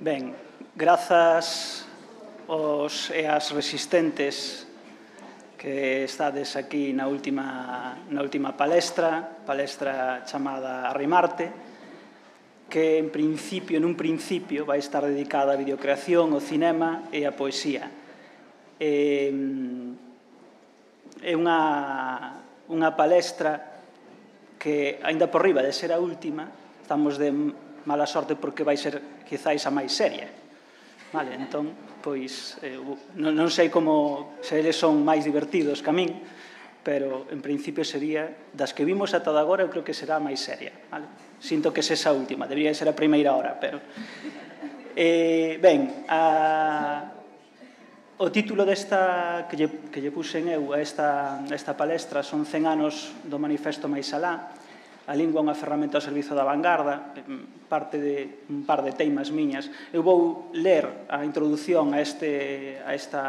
Ben, grazas aos e as resistentes que estades aquí na última, na última palestra, palestra chamada Arrimarte, que en principio, nun principio, vai estar dedicada á videocreación, ao cinema e á poesía. E, é unha, unha palestra que, aínda por riba de ser a última, estamos de mala sorte porque vai ser quizáis a máis seria. Vale, entón, pois, eh, non, non sei como se eles son máis divertidos que a min, pero en principio sería, das que vimos ata agora, eu creo que será a máis seria. Vale? Sinto que é esa última, debería ser a primeira hora, pero... Eh, ben, a... o título desta que lle, que lle puxen eu a esta, a esta palestra son 100 anos do Manifesto Mais a lingua é unha ferramenta ao servizo da vanguarda, mm, parte de un par de teimas miñas. Eu vou ler a introdución a, este, a, esta,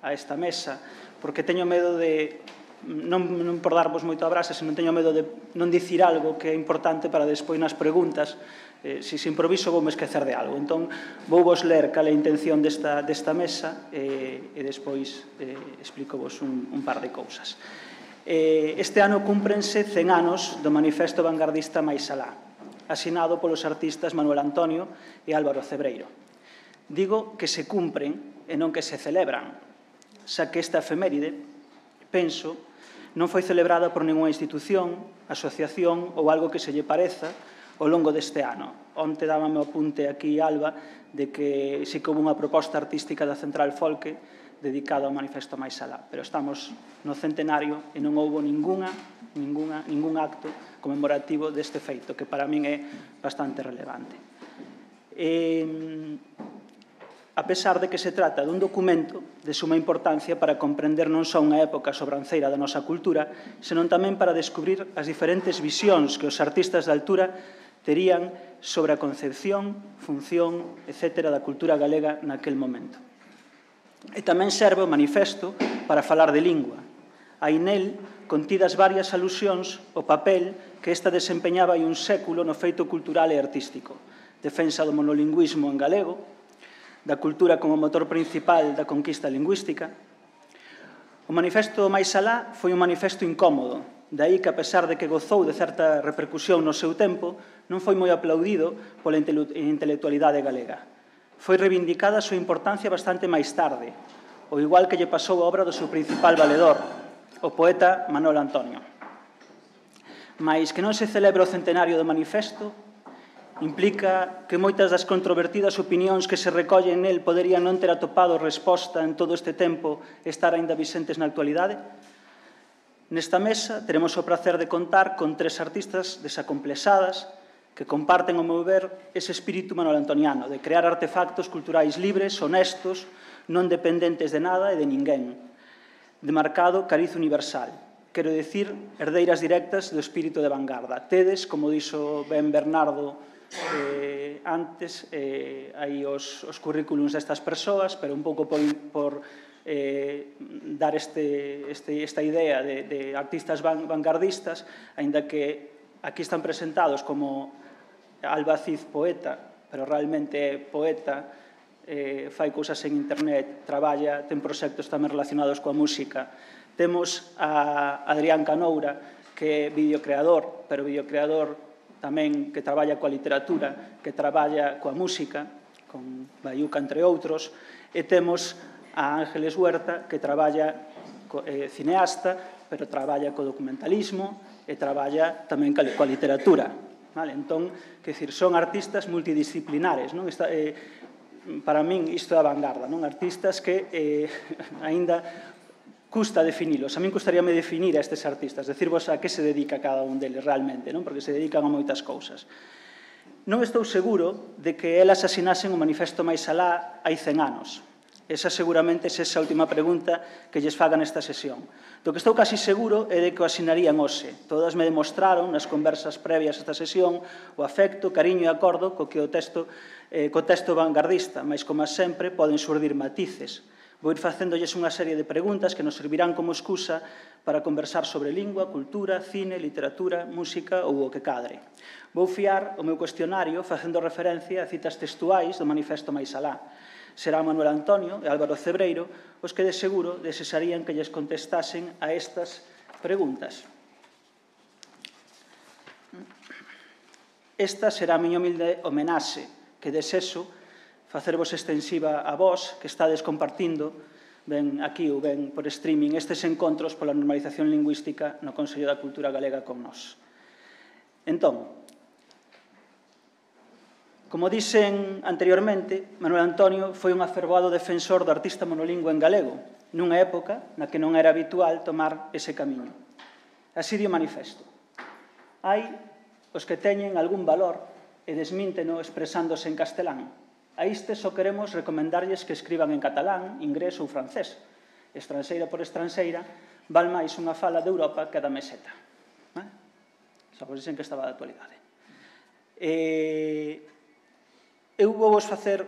a esta mesa, porque teño medo de mm, non, non por darvos moito a brasa, senón teño medo de non dicir algo que é importante para despois nas preguntas, eh, se se improviso vou me esquecer de algo. Entón, vou vos ler cal é a intención desta, desta mesa eh, e despois eh, explico vos un, un par de cousas. Eh, este ano cúmprense 100 anos do manifesto vanguardista Mais Alá, asinado polos artistas Manuel Antonio e Álvaro Cebreiro. Digo que se cumpren e non que se celebran, xa que esta efeméride, penso, non foi celebrada por ninguna institución, asociación ou algo que se lle pareza ao longo deste ano. Onte dábame o apunte aquí, Alba, de que si que houve unha proposta artística da Central Folke dedicado ao manifesto máis alá, pero estamos no centenario e non houbo ninguna, ninguna, ningún acto conmemorativo deste feito, que para min é bastante relevante. E, a pesar de que se trata dun documento de suma importancia para comprender non só unha época sobranceira da nosa cultura, senón tamén para descubrir as diferentes visións que os artistas da altura terían sobre a concepción, función, etc. da cultura galega naquel momento. E tamén serve o manifesto para falar de lingua. Aí nel contidas varias alusións ao papel que esta desempeñaba hai un século no feito cultural e artístico. Defensa do monolingüismo en galego, da cultura como motor principal da conquista lingüística. O manifesto máis alá foi un manifesto incómodo, daí que a pesar de que gozou de certa repercusión no seu tempo, non foi moi aplaudido pola intelectualidade galega foi reivindicada a súa importancia bastante máis tarde, o igual que lle pasou a obra do seu principal valedor, o poeta Manuel Antonio. Mais que non se celebre o centenario do manifesto implica que moitas das controvertidas opinións que se recollen nel poderían non ter atopado resposta en todo este tempo estar aínda vicentes na actualidade? Nesta mesa teremos o placer de contar con tres artistas desacomplexadas que comparten, o meu ver, ese espírito manuel antoniano de crear artefactos culturais libres, honestos, non dependentes de nada e de ninguén, de marcado cariz universal. Quero decir, herdeiras directas do espírito de vanguarda. Tedes, como dixo ben Bernardo eh, antes, eh, hai os, os currículums destas persoas, pero un pouco por, por eh, dar este, este, esta idea de, de artistas van, vanguardistas, aínda que Aquí están presentados como Albaciz poeta, pero realmente é poeta, eh, fai cousas en internet, traballa, ten proxectos tamén relacionados coa música. Temos a Adrián Canoura, que é videocreador, pero videocreador tamén que traballa coa literatura, que traballa coa música, con Bayuca, entre outros, e temos a Ángeles Huerta, que traballa co, eh, cineasta, pero traballa co documentalismo, e traballa tamén coa literatura. Vale? Entón, que decir, son artistas multidisciplinares. Non? Esta, eh, para min isto é a vanguarda, non? Artistas que eh, aínda custa definilos. A min custaríame definir a estes artistas, decirvos a que se dedica cada un deles realmente, non? porque se dedican a moitas cousas. Non estou seguro de que elas asinasen o manifesto máis alá hai 100 anos. Esa seguramente é esa última pregunta que lles fagan esta sesión. Do que estou casi seguro é de que o asinarían hoxe. Todas me demostraron nas conversas previas a esta sesión o afecto, cariño e acordo co que o texto eh, co texto vanguardista, mas como sempre poden surdir matices. Vou ir facéndolles unha serie de preguntas que nos servirán como excusa para conversar sobre lingua, cultura, cine, literatura, música ou o que cadre. Vou fiar o meu cuestionario facendo referencia a citas textuais do manifesto Maisalá. alá será Manuel Antonio e Álvaro Cebreiro os que de seguro desesarían que lles contestasen a estas preguntas. Esta será a miña humilde homenaxe que desexo facervos extensiva a vós que estades compartindo ben aquí ou ben por streaming estes encontros pola normalización lingüística no Consello da Cultura Galega con nós. Entón, Como dixen anteriormente, Manuel Antonio foi un acervado defensor do artista monolingüe en galego, nunha época na que non era habitual tomar ese camiño. Así dio manifesto. Hai os que teñen algún valor e desmínteno expresándose en castelán. A iste só queremos recomendarlles que escriban en catalán, inglés ou francés. Estranxeira por estranxeira, val máis unha fala de Europa que a da meseta. Eh? Só vos dixen que estaba de actualidade. Eh, Eu vou vos facer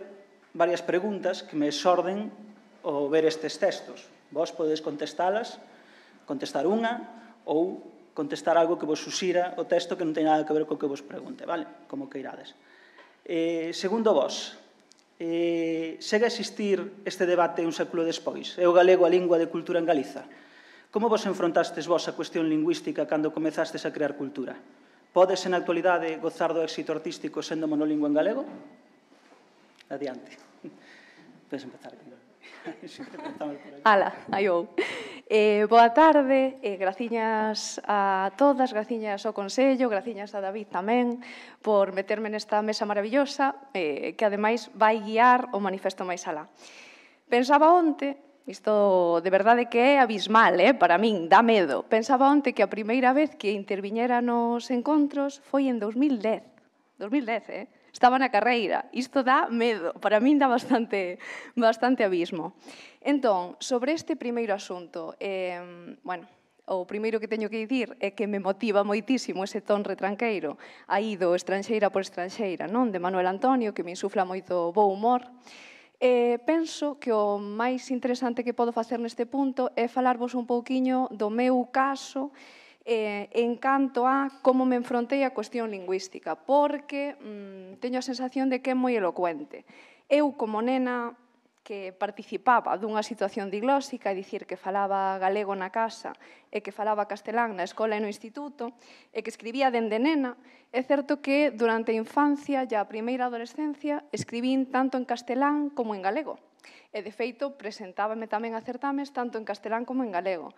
varias preguntas que me xorden o ver estes textos. Vos podedes contestalas, contestar unha ou contestar algo que vos susira o texto que non ten nada que ver co que vos pregunte, vale? Como que irades. Eh, segundo vos, eh, segue a existir este debate un século despois? É o galego a lingua de cultura en Galiza? Como vos enfrontastes vos a cuestión lingüística cando comezastes a crear cultura? Podes en actualidade gozar do éxito artístico sendo monolingüe en galego? Adiante. Podes empezar. Ala, aí ou. Eh, boa tarde, eh, graciñas a todas, graciñas ao Consello, graciñas a David tamén por meterme nesta mesa maravillosa eh, que ademais vai guiar o manifesto máis alá. Pensaba onte, isto de verdade que é abismal, eh, para min, dá medo. Pensaba onte que a primeira vez que interviñera nos encontros foi en 2010. 2010, eh? estaba na carreira. Isto dá medo, para min dá bastante, bastante abismo. Entón, sobre este primeiro asunto, eh, bueno, o primeiro que teño que dicir é que me motiva moitísimo ese ton retranqueiro aí do Estranxeira por Estranxeira, non? De Manuel Antonio, que me insufla moito bo humor. Eh, penso que o máis interesante que podo facer neste punto é falarvos un pouquiño do meu caso eh, en canto a como me enfrontei a cuestión lingüística, porque mm, teño a sensación de que é moi elocuente. Eu, como nena que participaba dunha situación diglósica, é dicir, que falaba galego na casa e que falaba castelán na escola e no instituto, e que escribía dende nena, é certo que durante a infancia e a primeira adolescencia escribín tanto en castelán como en galego E, de feito, presentábame tamén a certames tanto en castelán como en galego.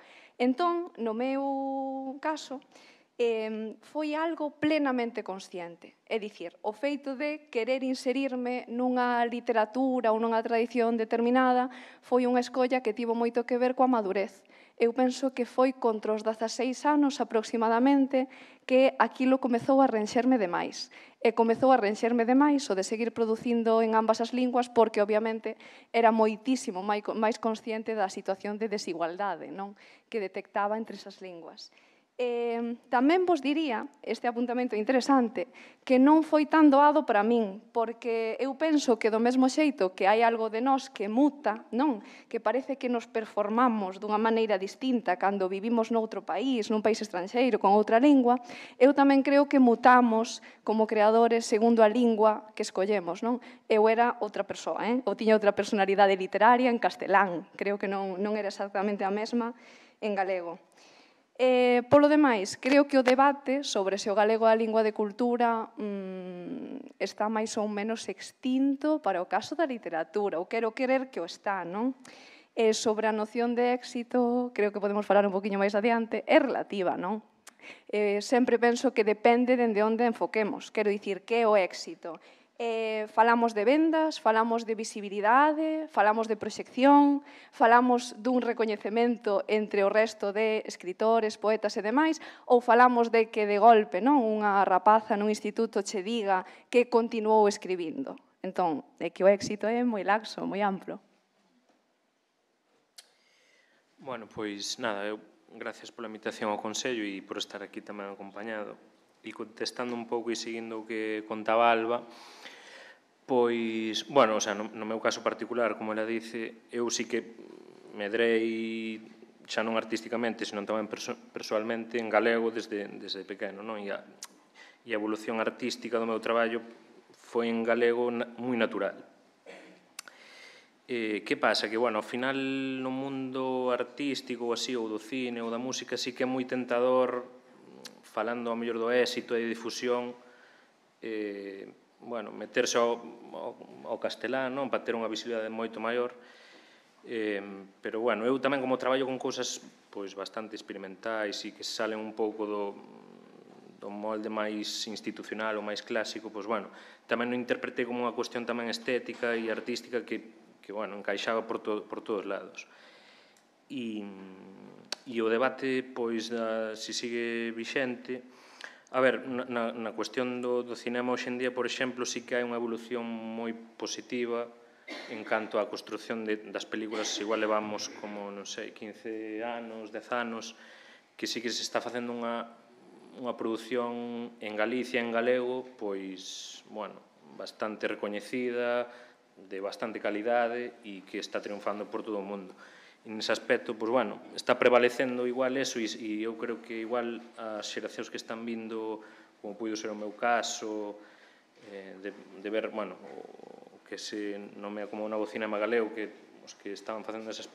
Entón, no meu caso, eh, foi algo plenamente consciente. É dicir, o feito de querer inserirme nunha literatura ou nunha tradición determinada foi unha escolla que tivo moito que ver coa madurez eu penso que foi contra os 16 anos aproximadamente que aquilo comezou a renxerme demais. E comezou a renxerme demais o de seguir producindo en ambas as linguas porque obviamente era moitísimo máis consciente da situación de desigualdade non que detectaba entre esas linguas. Eh, tamén vos diría, este apuntamento interesante, que non foi tan doado para min, porque eu penso que do mesmo xeito que hai algo de nós que muta, non? Que parece que nos performamos dunha maneira distinta cando vivimos noutro país, nun país estranxeiro, con outra lingua, eu tamén creo que mutamos como creadores segundo a lingua que escollemos, non? Eu era outra persoa, eh? ou tiña outra personalidade literaria en castelán, creo que non, non era exactamente a mesma en galego. Eh, polo demais, creo que o debate sobre se o galego é a lingua de cultura mmm, está máis ou menos extinto para o caso da literatura, ou quero querer que o está, non? E eh, sobre a noción de éxito, creo que podemos falar un poquinho máis adiante, é relativa, non? Eh, sempre penso que depende dende onde enfoquemos. Quero dicir, que é o éxito? eh, falamos de vendas, falamos de visibilidade, falamos de proxección, falamos dun recoñecemento entre o resto de escritores, poetas e demais, ou falamos de que de golpe non unha rapaza nun instituto che diga que continuou escribindo. Entón, é que o éxito é moi laxo, moi amplo. Bueno, pois nada, eu gracias pola invitación ao Consello e por estar aquí tamén acompañado. E contestando un pouco e seguindo o que contaba Alba, Pois, bueno, o sea, no, no meu caso particular, como ela dice, eu sí que medrei xa non artísticamente, senón tamén persoalmente en galego desde, desde pequeno, non? E a, e a evolución artística do meu traballo foi en galego na, moi natural. Eh, que pasa? Que, bueno, ao final no mundo artístico ou así, ou do cine ou da música, sí que é moi tentador, falando ao mellor do éxito e difusión, eh, bueno, meterse ao, ao, ao castelán non? para ter unha visibilidade moito maior eh, pero bueno, eu tamén como traballo con cousas pois bastante experimentais e que salen un pouco do, do molde máis institucional ou máis clásico pois bueno, tamén o interpretei como unha cuestión tamén estética e artística que, que bueno, encaixaba por, to, por todos lados e, e o debate pois da, se sigue vixente A ver, na, na cuestión do, do cinema hoxendía, por exemplo, sí que hai unha evolución moi positiva en canto á construción de, das películas, igual levamos como, non sei, 15 anos, 10 anos, que sí que se está facendo unha, unha produción en Galicia, en galego, pois, bueno, bastante recoñecida, de bastante calidade e que está triunfando por todo o mundo en ese aspecto, pues bueno, está prevalecendo igual eso e, e eu creo que igual as xeracións que están vindo, como puido ser o meu caso, eh, de, de ver, bueno, o, que se nomea como unha bocina Magaleo, que os que estaban facendo esas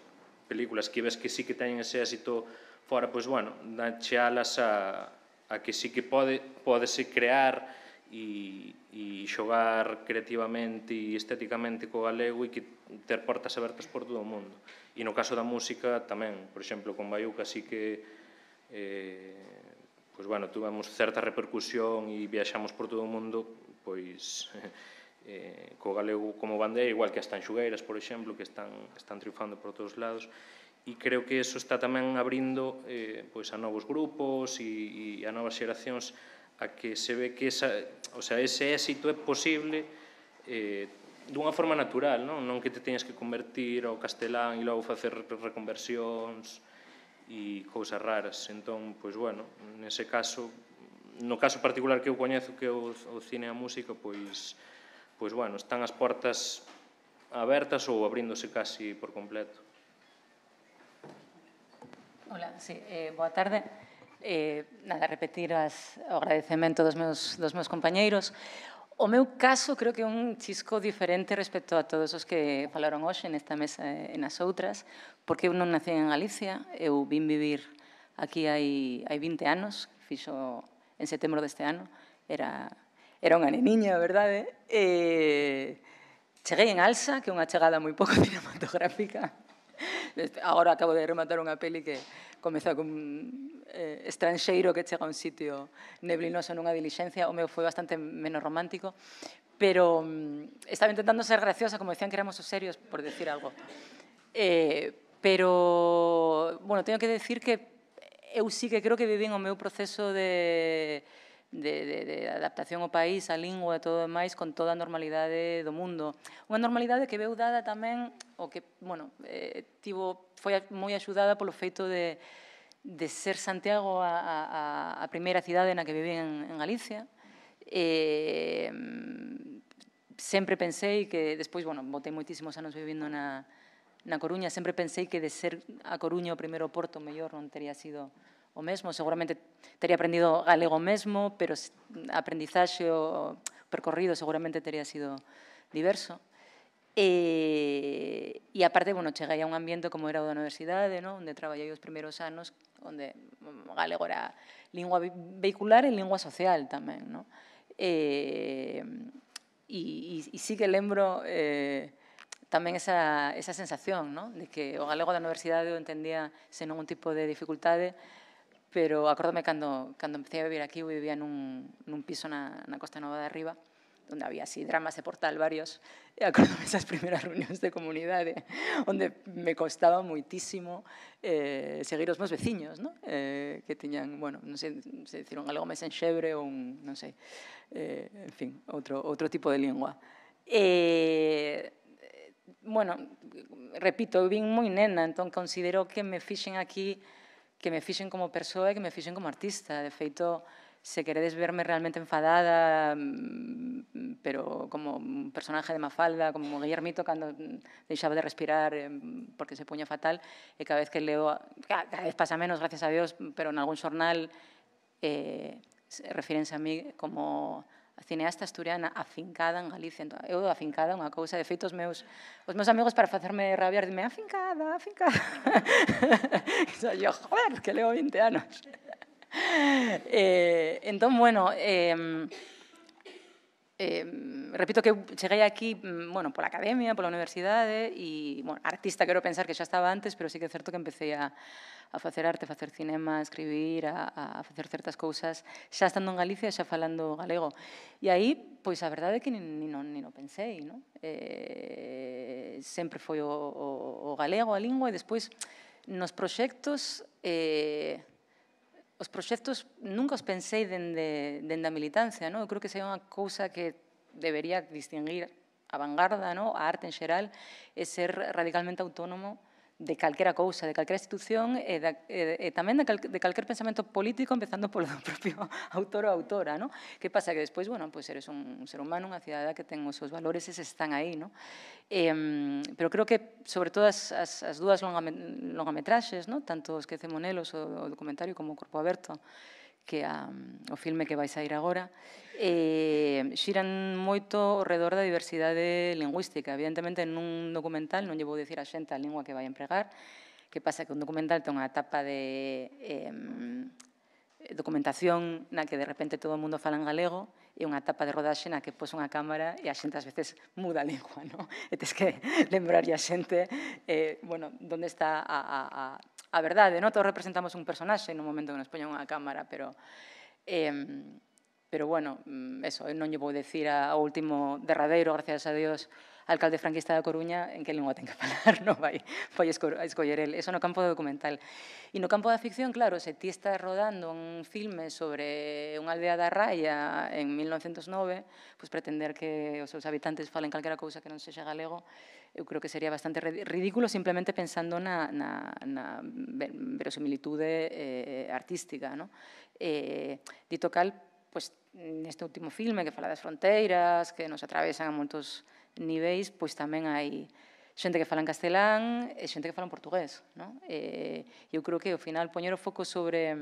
películas que ves que sí que teñen ese éxito fora, pois pues, bueno, dache alas a, a que sí que pode, pode se crear e, e xogar creativamente e estéticamente co galego e que ter portas abertas por todo o mundo. E no caso da música tamén, por exemplo, con Baiuca sí que eh, pois, bueno, tuvemos certa repercusión e viaxamos por todo o mundo, pois eh, co galego como bandeira, igual que as tanxugueiras, por exemplo, que están, están triunfando por todos os lados, e creo que eso está tamén abrindo eh, pois a novos grupos e, e a novas xeracións a que se ve que esa, o sea, ese éxito é posible eh, dunha forma natural, non, non que te teñas que convertir ao castelán e logo facer reconversións e cousas raras. Entón, pois bueno, nese caso, no caso particular que eu coñezo que é o, o cine e a música, pois pois bueno, están as portas abertas ou abríndose casi por completo. Ola, sí, eh, boa tarde. Eh, nada, repetir as, o agradecemento dos meus, dos meus compañeiros. O meu caso creo que é un chisco diferente respecto a todos os que falaron hoxe nesta mesa e nas outras, porque eu non nací en Galicia, eu vim vivir aquí hai, hai 20 anos, fixo en setembro deste ano, era, era unha neniña, verdade? E, cheguei en Alsa, que é unha chegada moi pouco cinematográfica, Agora acabo de rematar unha peli que comeza cun eh, estranxeiro que chega a un sitio neblinoso nunha dilixencia, o meu foi bastante menos romántico, pero um, estaba intentando ser graciosa, como decían que éramos os serios, por decir algo. Eh, pero, bueno, teño que decir que eu sí que creo que vivín o meu proceso de de, de, de adaptación ao país, a lingua e todo demais con toda a normalidade do mundo. Unha normalidade que veu dada tamén o que, bueno, eh, tivo, foi moi axudada polo feito de, de ser Santiago a, a, a primeira cidade na que viví en, en Galicia. Eh, sempre pensei que, despois, bueno, botei moitísimos anos vivindo na, na Coruña, sempre pensei que de ser a Coruña o primeiro porto mellor non teria sido o mesmo, seguramente teria aprendido galego mesmo, pero aprendizaxe o percorrido seguramente teria sido diverso. E, e aparte, bueno, cheguei a un ambiente como era o da universidade, no? onde traballei os primeiros anos, onde o mm, galego era lingua vehicular e lingua social tamén. No? E, e, e sí que lembro eh, tamén esa, esa sensación, no? de que o galego da universidade o entendía sen ningún tipo de dificultade, pero acordome cando, cando empecé a vivir aquí, eu vivía nun, nun piso na, na Costa Nova de Arriba, onde había así dramas e portal varios, e acordome esas primeiras reunións de comunidade, eh, onde me costaba moitísimo eh, seguir os meus veciños, ¿no? eh, que tiñan, bueno, non sei se dicieron algo máis en xebre ou un, non sei, eh, en fin, outro, outro tipo de lingua. Eh, bueno, repito, eu vin moi nena, entón considero que me fixen aquí que me fixen como persoa e que me fixen como artista. De feito, se queredes verme realmente enfadada, mm, pero como un personaje de Mafalda, como Guillermito cando mm, deixaba de respirar porque se puña fatal, e cada vez que leo, cada vez pasa menos, gracias a Dios, pero en algún xornal eh, refírense a mí como cineasta asturiana afincada en Galicia. Entón, eu afincada unha cousa, de feito, os meus, os meus amigos para facerme rabiar, dime, afincada, afincada. e yo, joder, que levo 20 anos. eh, entón, bueno, eh, Eh, repito que cheguei aquí, mm, bueno, pola academia, pola universidade e, bueno, artista quero pensar que xa estaba antes, pero sí que é certo que empecé a, a facer arte, a facer cinema, a escribir, a, a facer certas cousas, xa estando en Galicia, xa falando galego. E aí, pois a verdade é que nin, nin, nin o pensei, non? Eh, sempre foi o, o, o galego, a lingua, e despois nos proxectos... Eh, Os proxectos nunca os pensei dende, dende a militancia, non? Eu creo que sei unha cousa que debería distinguir a vanguarda, non? a arte en xeral, é ser radicalmente autónomo de calquera cousa, de calquera institución e, da, e, e tamén de, cal, de calquer pensamento político empezando polo do propio autor ou autora, ¿no? Que pasa que despois, bueno, pues pois eres un, un ser humano, unha cidadá que ten os seus valores e se están aí, ¿no? Eh, pero creo que sobre todo as, as, as dúas longametraxes, ¿no? Tanto os que Cemonelos o, o documentario como o Corpo Aberto, que a, o filme que vai ir agora, eh, xiran moito ao redor da diversidade lingüística. Evidentemente, nun documental non lle vou dicir a xente a lingua que vai empregar, que pasa que un documental ten unha etapa de eh, documentación na que de repente todo o mundo fala en galego e unha etapa de rodaxe na que pos unha cámara e a xente ás veces muda a lingua, non? E tes que lembrar a xente eh, bueno, onde está a, a, a a verdade, non todos representamos un personaxe no momento que nos poñan unha cámara, pero... Eh, pero bueno, mm, eso, non lle vou decir ao último derradeiro, gracias a Dios, alcalde franquista da Coruña, en que lingua ten que falar, non vai, vai escoller el. Eso no campo do documental. E no campo da ficción, claro, se ti estás rodando un filme sobre unha aldea da Raya en 1909, pois pretender que os seus habitantes falen calquera cousa que non sexa galego, eu creo que sería bastante ridículo simplemente pensando na, na, na verosimilitude eh, eh, artística. No? Eh, dito cal, pues, neste último filme que fala das fronteiras, que nos atravesan a moitos niveis, pois tamén hai xente que fala en castelán e xente que fala en portugués. No? Eh, eu creo que, ao final, poñer o foco sobre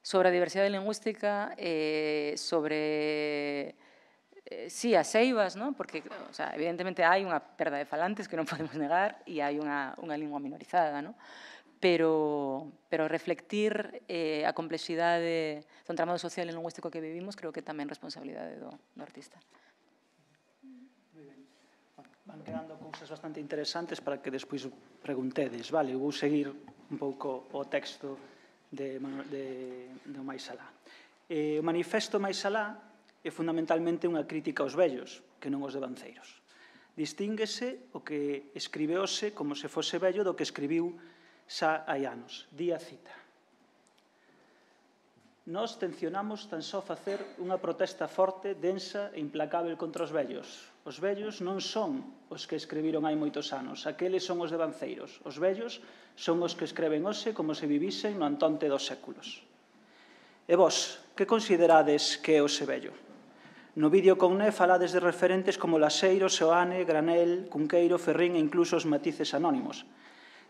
sobre a diversidade lingüística, eh, sobre eh, sí as eivas, ¿no? porque o sea, evidentemente hai unha perda de falantes que non podemos negar e hai unha, unha lingua minorizada, ¿no? pero, pero reflectir eh, a complexidade do entramado social e lingüístico que vivimos creo que tamén responsabilidade do, do artista. Van quedando cousas bastante interesantes para que despois preguntedes. Vale, vou seguir un pouco o texto de, de, de Maisalá. Eh, o manifesto Maisalá é fundamentalmente unha crítica aos vellos, que non aos devanceiros. Distínguese o que escribeose como se fose vello do que escribiu xa hai anos. Día cita. Nós tencionamos tan só facer unha protesta forte, densa e implacável contra os vellos. Os vellos non son os que escribiron hai moitos anos, aqueles son os devanceiros. Os vellos son os que escreven hoxe como se vivisen no antonte dos séculos. E vos, que considerades que é o vello? No vídeo con Né falades de referentes como Laseiro, Soane, Granel, Cunqueiro, Ferrín e incluso os matices anónimos.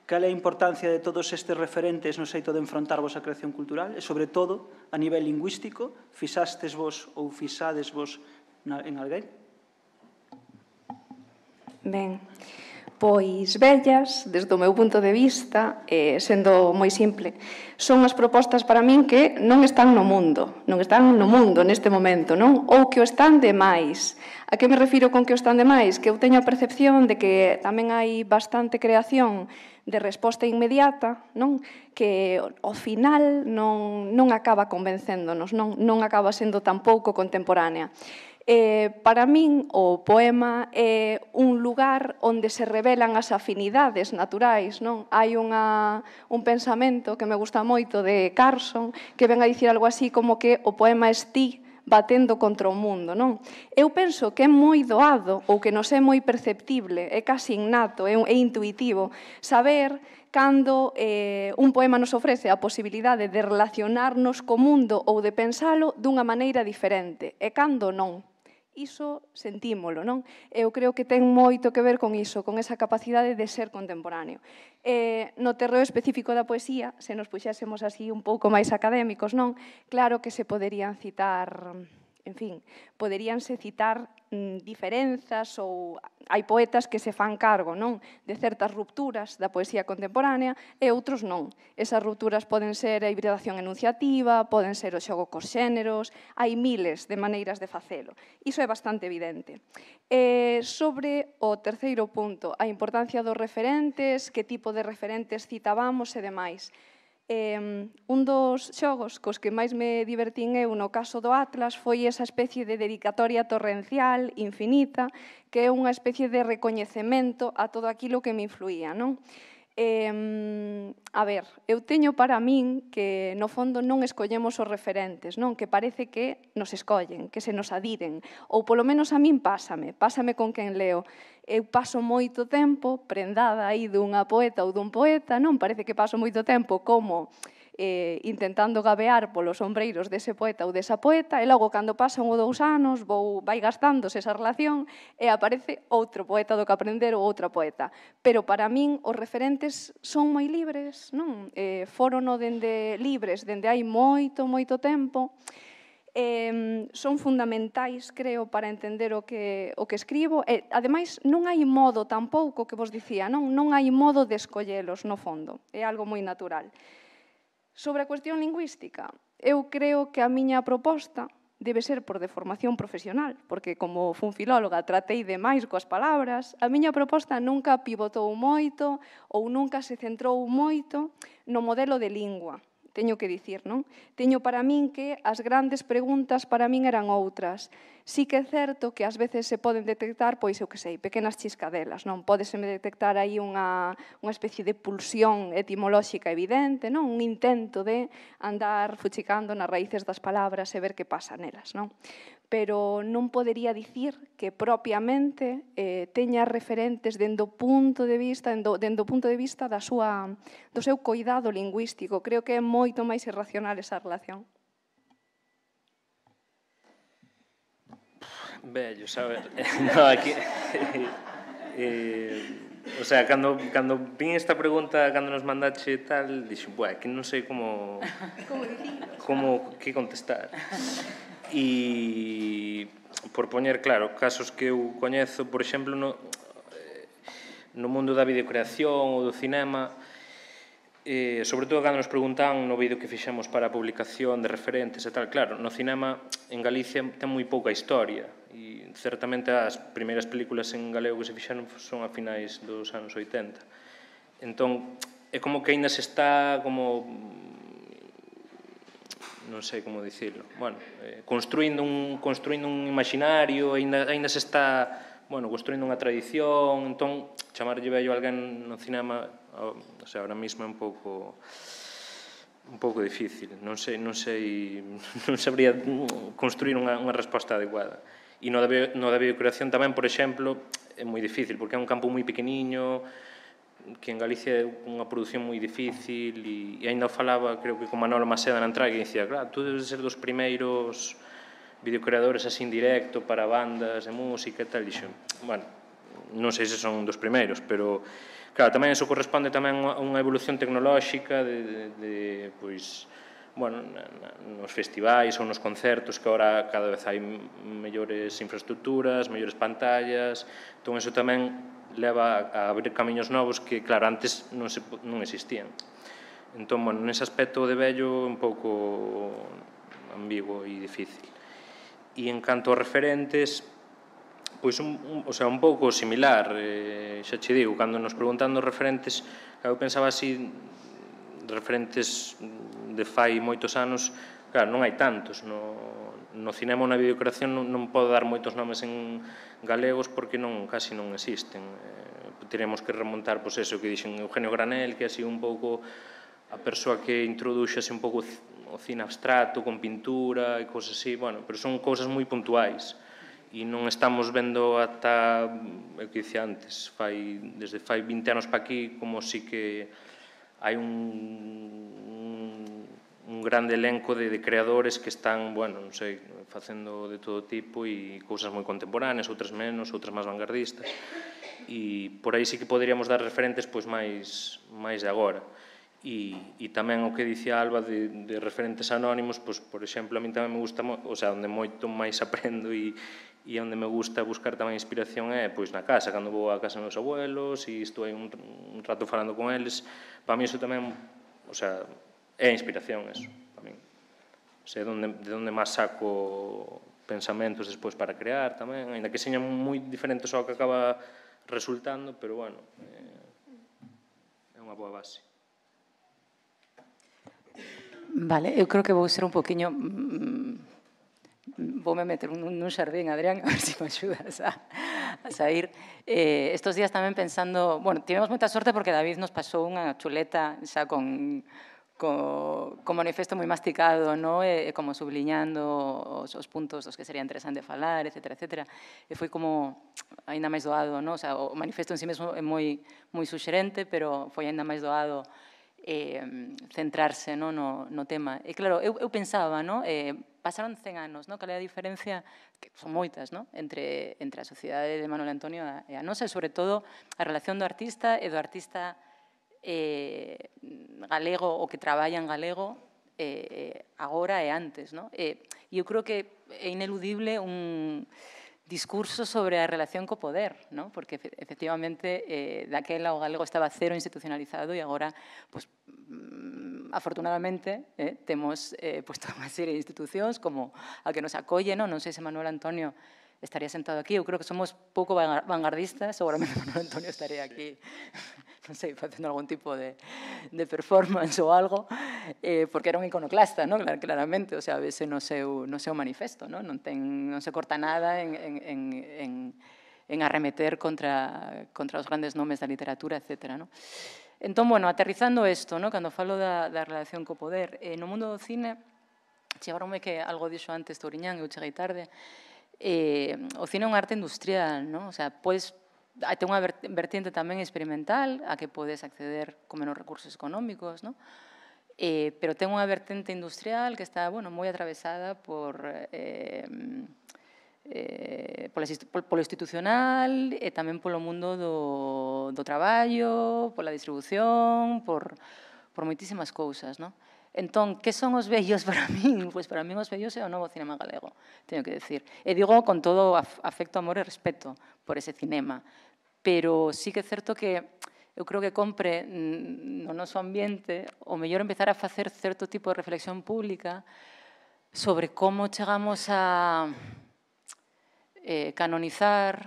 Cal é a importancia de todos estes referentes no xeito de enfrontarvos a creación cultural e, sobre todo, a nivel lingüístico, fixastes vos ou fixades vos en alguén? Ben, Pois bellas, desde o meu punto de vista, eh, sendo moi simple, son as propostas para min que non están no mundo, non están no mundo neste momento, non? Ou que o están demais. A que me refiro con que o están demais? Que eu teño a percepción de que tamén hai bastante creación de resposta inmediata, non? Que ao final non, non acaba convencéndonos, non, non acaba sendo tampouco contemporánea. Eh, para min, o poema é un lugar onde se revelan as afinidades naturais. Non? Hai unha, un pensamento que me gusta moito de Carson que ven a dicir algo así como que o poema é ti, batendo contra o mundo, non? Eu penso que é moi doado ou que nos é moi perceptible, é casi innato, é, é intuitivo saber cando eh, un poema nos ofrece a posibilidade de relacionarnos co mundo ou de pensalo dunha maneira diferente, e cando non iso sentímolo, non? Eu creo que ten moito que ver con iso, con esa capacidade de ser contemporáneo. Eh, no terreo específico da poesía, se nos puxésemos así un pouco máis académicos, non? Claro que se poderían citar En fin, poderíanse citar mm, diferenzas ou hai poetas que se fan cargo non de certas rupturas da poesía contemporánea e outros non. Esas rupturas poden ser a hibridación enunciativa, poden ser o xogo cos xéneros, hai miles de maneiras de facelo. Iso é bastante evidente. Eh, sobre o terceiro punto, a importancia dos referentes, que tipo de referentes citábamos e demais. Eh, un dos xogos cos que máis me divertín eu no caso do Atlas foi esa especie de dedicatoria torrencial, infinita, que é unha especie de recoñecemento a todo aquilo que me influía. Non? Eh, a ver, eu teño para min que no fondo non escollemos os referentes, non que parece que nos escollen, que se nos adiren, ou polo menos a min pásame, pásame con quen leo. Eu paso moito tempo prendada aí dunha poeta ou dun poeta, non parece que paso moito tempo como eh, intentando gabear polos sombreiros dese poeta ou desa poeta, e logo, cando pasan ou dous anos, vou, vai gastándose esa relación e aparece outro poeta do que aprender ou outra poeta. Pero para min os referentes son moi libres, non? Eh, forono dende libres, dende hai moito, moito tempo, eh, son fundamentais, creo, para entender o que, o que escribo. E, ademais, non hai modo tampouco que vos dicía, non, non hai modo de escollelos no fondo. É algo moi natural. Sobre a cuestión lingüística, eu creo que a miña proposta debe ser por deformación profesional, porque como fun filóloga tratei de máis coas palabras, a miña proposta nunca pivotou moito ou nunca se centrou moito no modelo de lingua teño que dicir, non? Teño para min que as grandes preguntas para min eran outras. Sí que é certo que ás veces se poden detectar, pois eu que sei, pequenas chiscadelas, non? me detectar aí unha, unha especie de pulsión etimolóxica evidente, non? Un intento de andar fuchicando nas raíces das palabras e ver que pasa nelas, non? pero non podería dicir que propiamente eh, teña referentes dendo punto de vista dendo, dendo punto de vista da súa, do seu coidado lingüístico. Creo que é moito máis irracional esa relación. Bello, saber. no, aquí... Eh, eh, o sea, cando, cando vin esta pregunta, cando nos mandache tal, dixo, bueno, que non sei como... como, como que contestar. E por poñer claro, casos que eu coñezo, por exemplo, no, no mundo da videocreación ou do cinema, eh, sobre todo cando nos preguntaban no vídeo que fixemos para a publicación de referentes e tal, claro, no cinema en Galicia ten moi pouca historia e certamente as primeiras películas en galego que se fixaron son a finais dos anos 80. Entón, é como que aínda se está como non sei como dicirlo. Bueno, eh, construindo un construindo un imaginario, aínda aínda se está, bueno, construindo unha tradición, entón chamarlle vello alguén no cinema, o, o sea, ahora mesmo é un pouco un pouco difícil, non sei, non sei, non sabría construir unha, unha resposta adecuada. E no da, no da videocreación tamén, por exemplo, é moi difícil, porque é un campo moi pequeniño, que en Galicia é unha produción moi difícil e, e ainda falaba, creo que con Manolo Maceda na entrada, que dicía, claro, tú debes ser dos primeiros videocreadores así en directo para bandas de música e tal, dixo, bueno, non sei se son dos primeiros, pero claro, tamén eso corresponde tamén a unha evolución tecnolóxica de, de, de pois, bueno, nos festivais ou nos concertos que agora cada vez hai mellores infraestructuras, mellores pantallas, entón eso tamén leva a abrir camiños novos que, claro, antes non, se, non existían. Entón, bueno, nese aspecto de vello un pouco ambiguo e difícil. E en canto a referentes, pois un, un, o sea, un pouco similar, eh, xa che digo, cando nos preguntando referentes, eu pensaba así referentes de fai moitos anos, claro, non hai tantos no, no cinema na videocreación non, non podo dar moitos nomes en galegos porque non casi non existen. Eh, teremos que remontar pois eso que dixen Eugenio Granel, que así un pouco a persoa que introduxase un pouco o cine abstrato con pintura e cousas así, bueno, pero son cousas moi puntuais e non estamos vendo ata, o que dicía antes, fai, desde fai 20 anos pa aquí, como si que hai un, un un grande elenco de, de creadores que están, bueno, non sei, facendo de todo tipo e cousas moi contemporáneas, outras menos, outras máis vanguardistas. E por aí sí que poderíamos dar referentes pois máis máis de agora. E, e tamén o que dicía Alba de, de referentes anónimos, pois, por exemplo, a mí tamén me gusta, o sea, onde moito máis aprendo e, e onde me gusta buscar tamén inspiración é pois na casa, cando vou á casa dos meus abuelos e estou aí un, un rato falando con eles, para mí iso tamén, o sea, É a inspiración, eso, tamén. min. Se donde, de onde máis saco pensamentos despois para crear tamén, aínda que seña moi diferentes ao que acaba resultando, pero bueno, eh, é unha boa base. Vale, eu creo que vou ser un poquinho mm, voume meter un, nun xardín, Adrián, a ver se si me axudas a, a sair. Eh, estos días tamén pensando, bueno, tivemos moita sorte porque David nos pasou unha chuleta xa con co, co manifesto moi masticado, no? e, e como subliñando os, os puntos dos que sería interesante falar, etc. etc. E foi como aínda máis doado, no? o, sea, o manifesto en sí mesmo é moi, moi suxerente, pero foi aínda máis doado eh, centrarse no, no, no tema. E claro, eu, eu pensaba, no? eh, pasaron 100 anos, no? cal é a diferencia, que son moitas, no? entre, entre a sociedade de Manuel Antonio e a nosa, e sobre todo a relación do artista e do artista eh, galego o que traballa en galego eh, agora e antes. No? Eh, eu creo que é ineludible un discurso sobre a relación co poder, ¿no? porque efectivamente eh, daquela o galego estaba cero institucionalizado e agora, pues, mm, afortunadamente, eh, temos eh, pues, toda unha serie de institucións como a que nos acolle, ¿no? non sei se Manuel Antonio estaría sentado aquí, eu creo que somos pouco vanguardistas, seguramente Manuel Antonio estaría aquí. Sí. non sei, facendo algún tipo de, de performance ou algo, eh, porque era un iconoclasta, no? claramente, o sea, a veces no seu, no seu manifesto, no? Non, ten, non se corta nada en, en, en, en, en arremeter contra, contra os grandes nomes da literatura, etc. No? Entón, bueno, aterrizando isto, no? cando falo da, da relación co poder, eh, no mundo do cine, chegaronme que algo dixo antes Touriñán, eu cheguei tarde, eh, o cine é un arte industrial, non? O sea, podes Hai unha vertente tamén experimental a que podes acceder con menos recursos económicos, non? Eh, pero ten unha vertente industrial que está, bueno, moi atravesada por eh, eh, polo, polo institucional e eh, tamén polo mundo do, do traballo, pola distribución, por, por moitísimas cousas, non? Entón, que son os vellos para min? Pois para min os vellos é o novo cinema galego, teño que decir. E digo con todo afecto, amor e respeto por ese cinema, pero sí que é certo que eu creo que compre mm, no noso ambiente o mellor empezar a facer certo tipo de reflexión pública sobre como chegamos a eh, canonizar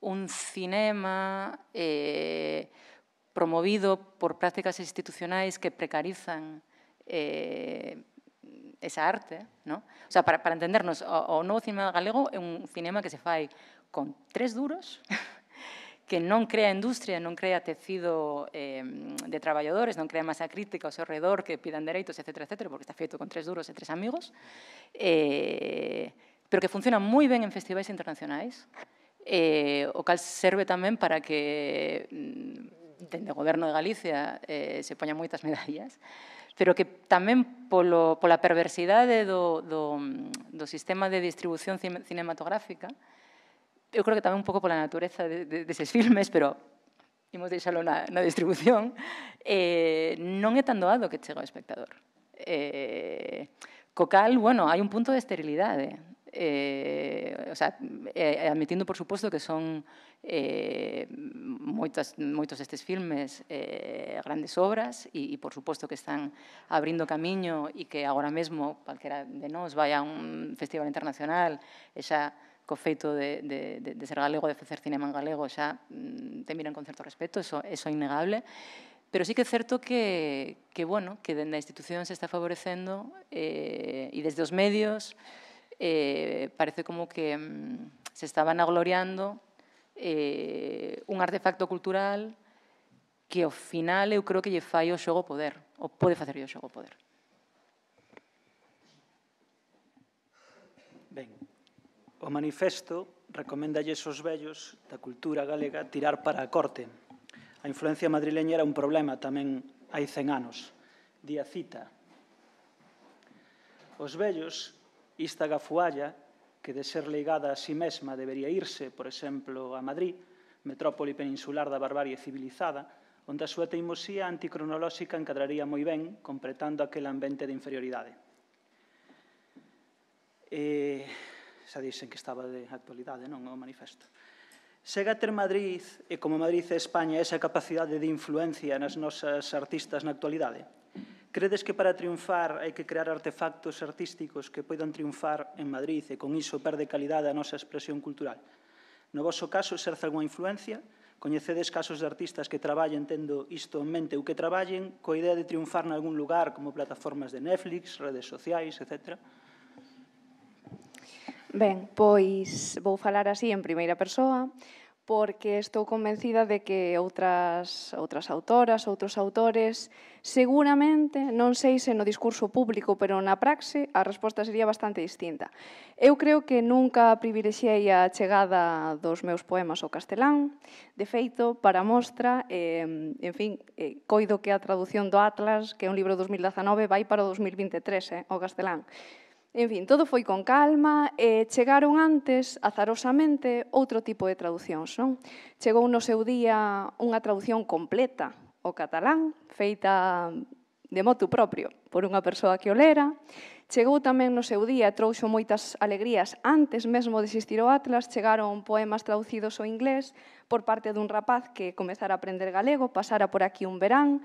un cinema eh, promovido por prácticas institucionais que precarizan eh, esa arte, ¿no? O sea, para, para entendernos, o, o novo cinema galego é un cinema que se fai con tres duros, que non crea industria, non crea tecido eh, de traballadores, non crea masa crítica ao seu redor que pidan dereitos, etc., etc., porque está feito con tres duros e tres amigos, eh, pero que funciona moi ben en festivais internacionais, eh, o cal serve tamén para que mm, dende o goberno de Galicia eh, se poñan moitas medallas, pero que tamén polo, pola perversidade do, do, mm, do sistema de distribución cinematográfica, eu creo que tamén un pouco pola natureza de, de, deses filmes, pero imos deixalo na, na distribución, eh, non é tan doado que chega ao espectador. Eh, co cal, bueno, hai un punto de esterilidade. Eh, o sea, eh, admitindo, por suposto, que son eh, moitas, moitos destes filmes eh, grandes obras e, e, por suposto, que están abrindo camiño e que agora mesmo, calquera de nós, vai a un festival internacional e xa co feito de, de, de, de ser galego, de facer cinema en galego, xa mm, te miran con certo respeto, eso, eso é innegable, Pero sí que é certo que, que bueno, que dende a institución se está favorecendo eh, e desde os medios eh, parece como que mm, se estaban agloriando eh, un artefacto cultural que ao final eu creo que lle fai o xogo poder, ou pode facer o xogo poder. O manifesto recoméndalles aos vellos da cultura galega tirar para a corte. A influencia madrileña era un problema tamén hai 100 anos. Día cita. Os vellos, ista gafualla, que de ser ligada a sí mesma debería irse, por exemplo, a Madrid, metrópoli peninsular da barbarie civilizada, onde a súa teimosía anticronolóxica encadraría moi ben, completando aquel ambiente de inferioridade. E eh, xa dixen que estaba de actualidade, non o manifesto. Sega ter Madrid, e como Madrid e España, esa capacidade de influencia nas nosas artistas na actualidade? Credes que para triunfar hai que crear artefactos artísticos que poidan triunfar en Madrid e con iso perde calidade a nosa expresión cultural? No vosso caso, exerce algunha influencia? Coñecedes casos de artistas que traballen tendo isto en mente ou que traballen coa idea de triunfar nalgún lugar como plataformas de Netflix, redes sociais, etcétera? Ben, pois vou falar así en primeira persoa, porque estou convencida de que outras, outras autoras, outros autores, seguramente, non sei se no discurso público, pero na praxe, a resposta sería bastante distinta. Eu creo que nunca privilexiei a chegada dos meus poemas ao castelán, de feito, para mostra, eh, en fin, eh, coido que a traducción do Atlas, que é un libro 2019, vai para o 2023, eh, ao castelán. En fin, todo foi con calma e chegaron antes, azarosamente, outro tipo de traducións. Non? Chegou no seu día unha traducción completa o catalán, feita de motu propio por unha persoa que o lera. Chegou tamén no seu día, trouxo moitas alegrías antes mesmo de existir o Atlas, chegaron poemas traducidos ao inglés por parte dun rapaz que comezara a aprender galego, pasara por aquí un verán,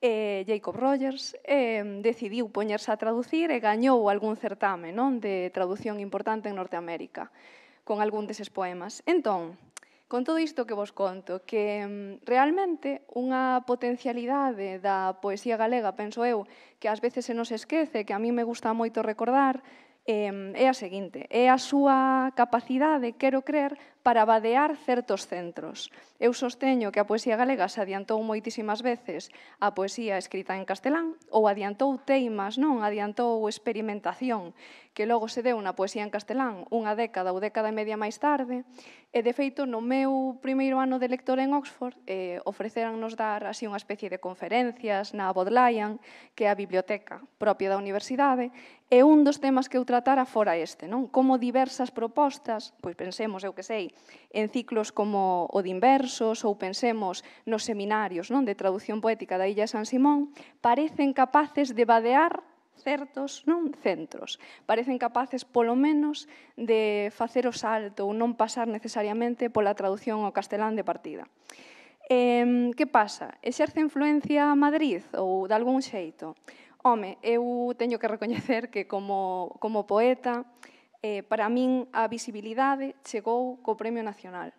eh, Jacob Rogers, eh, decidiu poñerse a traducir e gañou algún certame non de traducción importante en Norteamérica con algún deses poemas. Entón, con todo isto que vos conto, que realmente unha potencialidade da poesía galega, penso eu, que ás veces se nos esquece, que a mí me gusta moito recordar, é a seguinte, é a súa capacidade, quero creer, para vadear certos centros. Eu sosteño que a poesía galega se adiantou moitísimas veces a poesía escrita en castelán ou adiantou teimas, non, adiantou experimentación que logo se deu na poesía en castelán unha década ou década e media máis tarde. E, de feito, no meu primeiro ano de lector en Oxford eh, ofrecerannos dar así unha especie de conferencias na Bodleian, que é a biblioteca propia da universidade, e un dos temas que eu tratara fora este, non? Como diversas propostas, pois pensemos, eu que sei, en ciclos como o de inversos ou pensemos nos seminarios non de traducción poética da Illa San Simón, parecen capaces de vadear certos non centros. Parecen capaces, polo menos, de facer o salto ou non pasar necesariamente pola traducción ao castelán de partida. Eh, que pasa? Exerce influencia a Madrid ou de algún xeito? Home, eu teño que recoñecer que como, como poeta eh, para min a visibilidade chegou co Premio Nacional.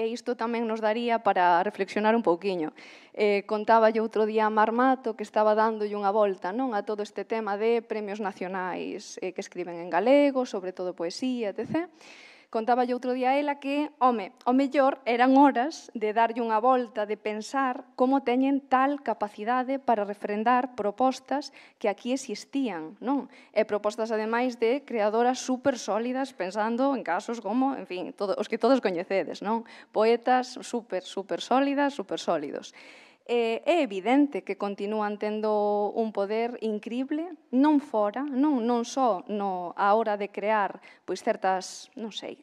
E isto tamén nos daría para reflexionar un pouquiño. Eh, contaba yo outro día a Marmato que estaba dándolle unha volta non a todo este tema de premios nacionais eh, que escriben en galego, sobre todo poesía, etc Contáballe outro día a ela que, home, o mellor eran horas de darlle unha volta, de pensar como teñen tal capacidade para refrendar propostas que aquí existían, non? E propostas, ademais, de creadoras super sólidas, pensando en casos como, en fin, todo, os que todos coñecedes, non? Poetas super, super sólidas, super sólidos eh, é evidente que continúan tendo un poder increíble, non fora, non, non só no, a hora de crear pois certas, non sei,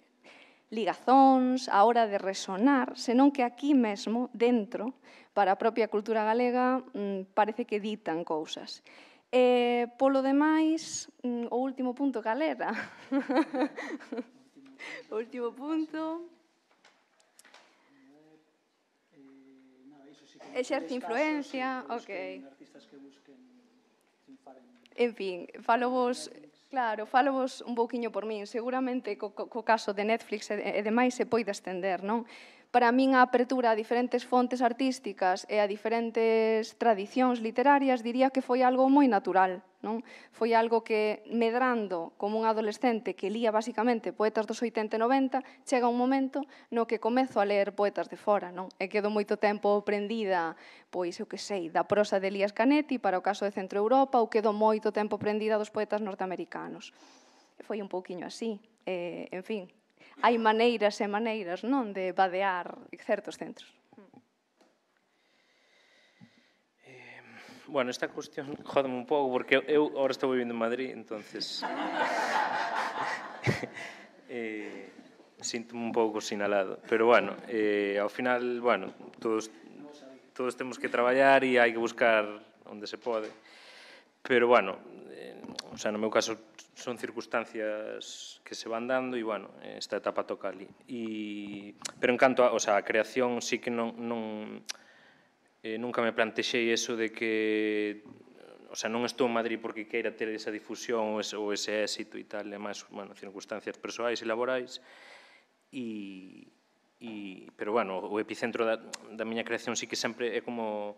ligazóns, a hora de resonar, senón que aquí mesmo, dentro, para a propia cultura galega, mm, parece que ditan cousas. E, polo demais, mm, o último punto, galera. o último punto, e xerce influencia, ok. Artistas que busquen En fin, falo vos, claro, falo vos un pouquiño por min. Seguramente co, co caso de Netflix e, e demais se poida estender, non? Para min a apertura a diferentes fontes artísticas e a diferentes tradicións literarias diría que foi algo moi natural. Non? Foi algo que, medrando como un adolescente que lía basicamente poetas dos 80 e 90, chega un momento no que comezo a ler poetas de fora. Non? E quedo moito tempo prendida, pois eu que sei, da prosa de Elías Canetti para o caso de Centro Europa ou quedo moito tempo prendida dos poetas norteamericanos. Foi un pouquiño así. Eh, en fin, hai maneiras e maneiras non de badear certos centros. Eh, bueno, esta cuestión jodeme un pouco porque eu agora estou vivindo en Madrid, entonces eh, sinto un pouco sinalado, pero bueno, eh, ao final, bueno, todos todos temos que traballar e hai que buscar onde se pode. Pero bueno, o sea, no meu caso son circunstancias que se van dando e, bueno, esta etapa toca ali. E, pero en canto a, o sea, a creación sí que non, non eh, nunca me plantexei eso de que o sea, non estou en Madrid porque queira ter esa difusión ou ese, ou ese éxito e tal, e máis, bueno, circunstancias persoais e laborais, e, e, pero, bueno, o epicentro da, da miña creación sí que sempre é como,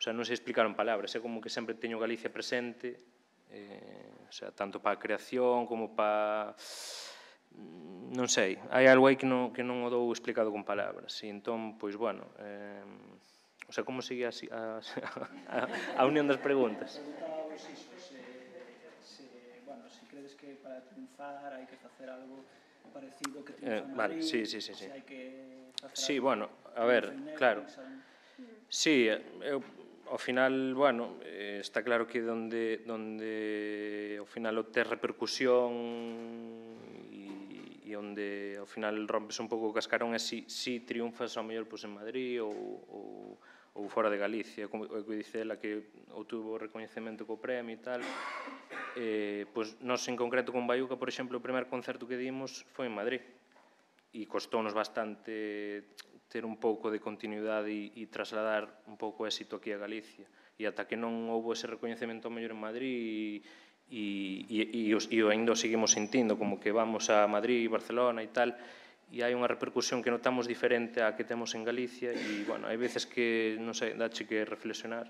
o sea, non se explicaron palabras, é como que sempre teño Galicia presente, eh, o sea, tanto para a creación como para non sei, hai algo aí que non, que non o dou explicado con palabras e entón, pois bueno eh, o sea, como sigue así, a, a, a unión das preguntas credes que para triunfar hai que facer algo parecido que triunfa eh, Madrid, vale, sí, sí, sí, sí. O sea, hai que facer Sí, bueno, a ver, claro. Sí, eu eh, eh, ao final, bueno, eh, está claro que donde, donde ao final o ter repercusión e, onde ao final rompes un pouco o cascarón é si, si triunfas ao mellor pois, en Madrid ou, ou, ou fora de Galicia, como o que dice ela que obtuvo reconhecimento co premio e tal. Eh, pois nós en concreto con Baiuca, por exemplo, o primeiro concerto que dimos foi en Madrid e costounos bastante ter un pouco de continuidade e, e trasladar un pouco o éxito aquí a Galicia. E ata que non houbo ese recoñecemento mellor en Madrid e, e, e, e, e ainda o seguimos sentindo, como que vamos a Madrid, Barcelona e tal, e hai unha repercusión que notamos diferente a que temos en Galicia e, bueno, hai veces que, non sei, dache que reflexionar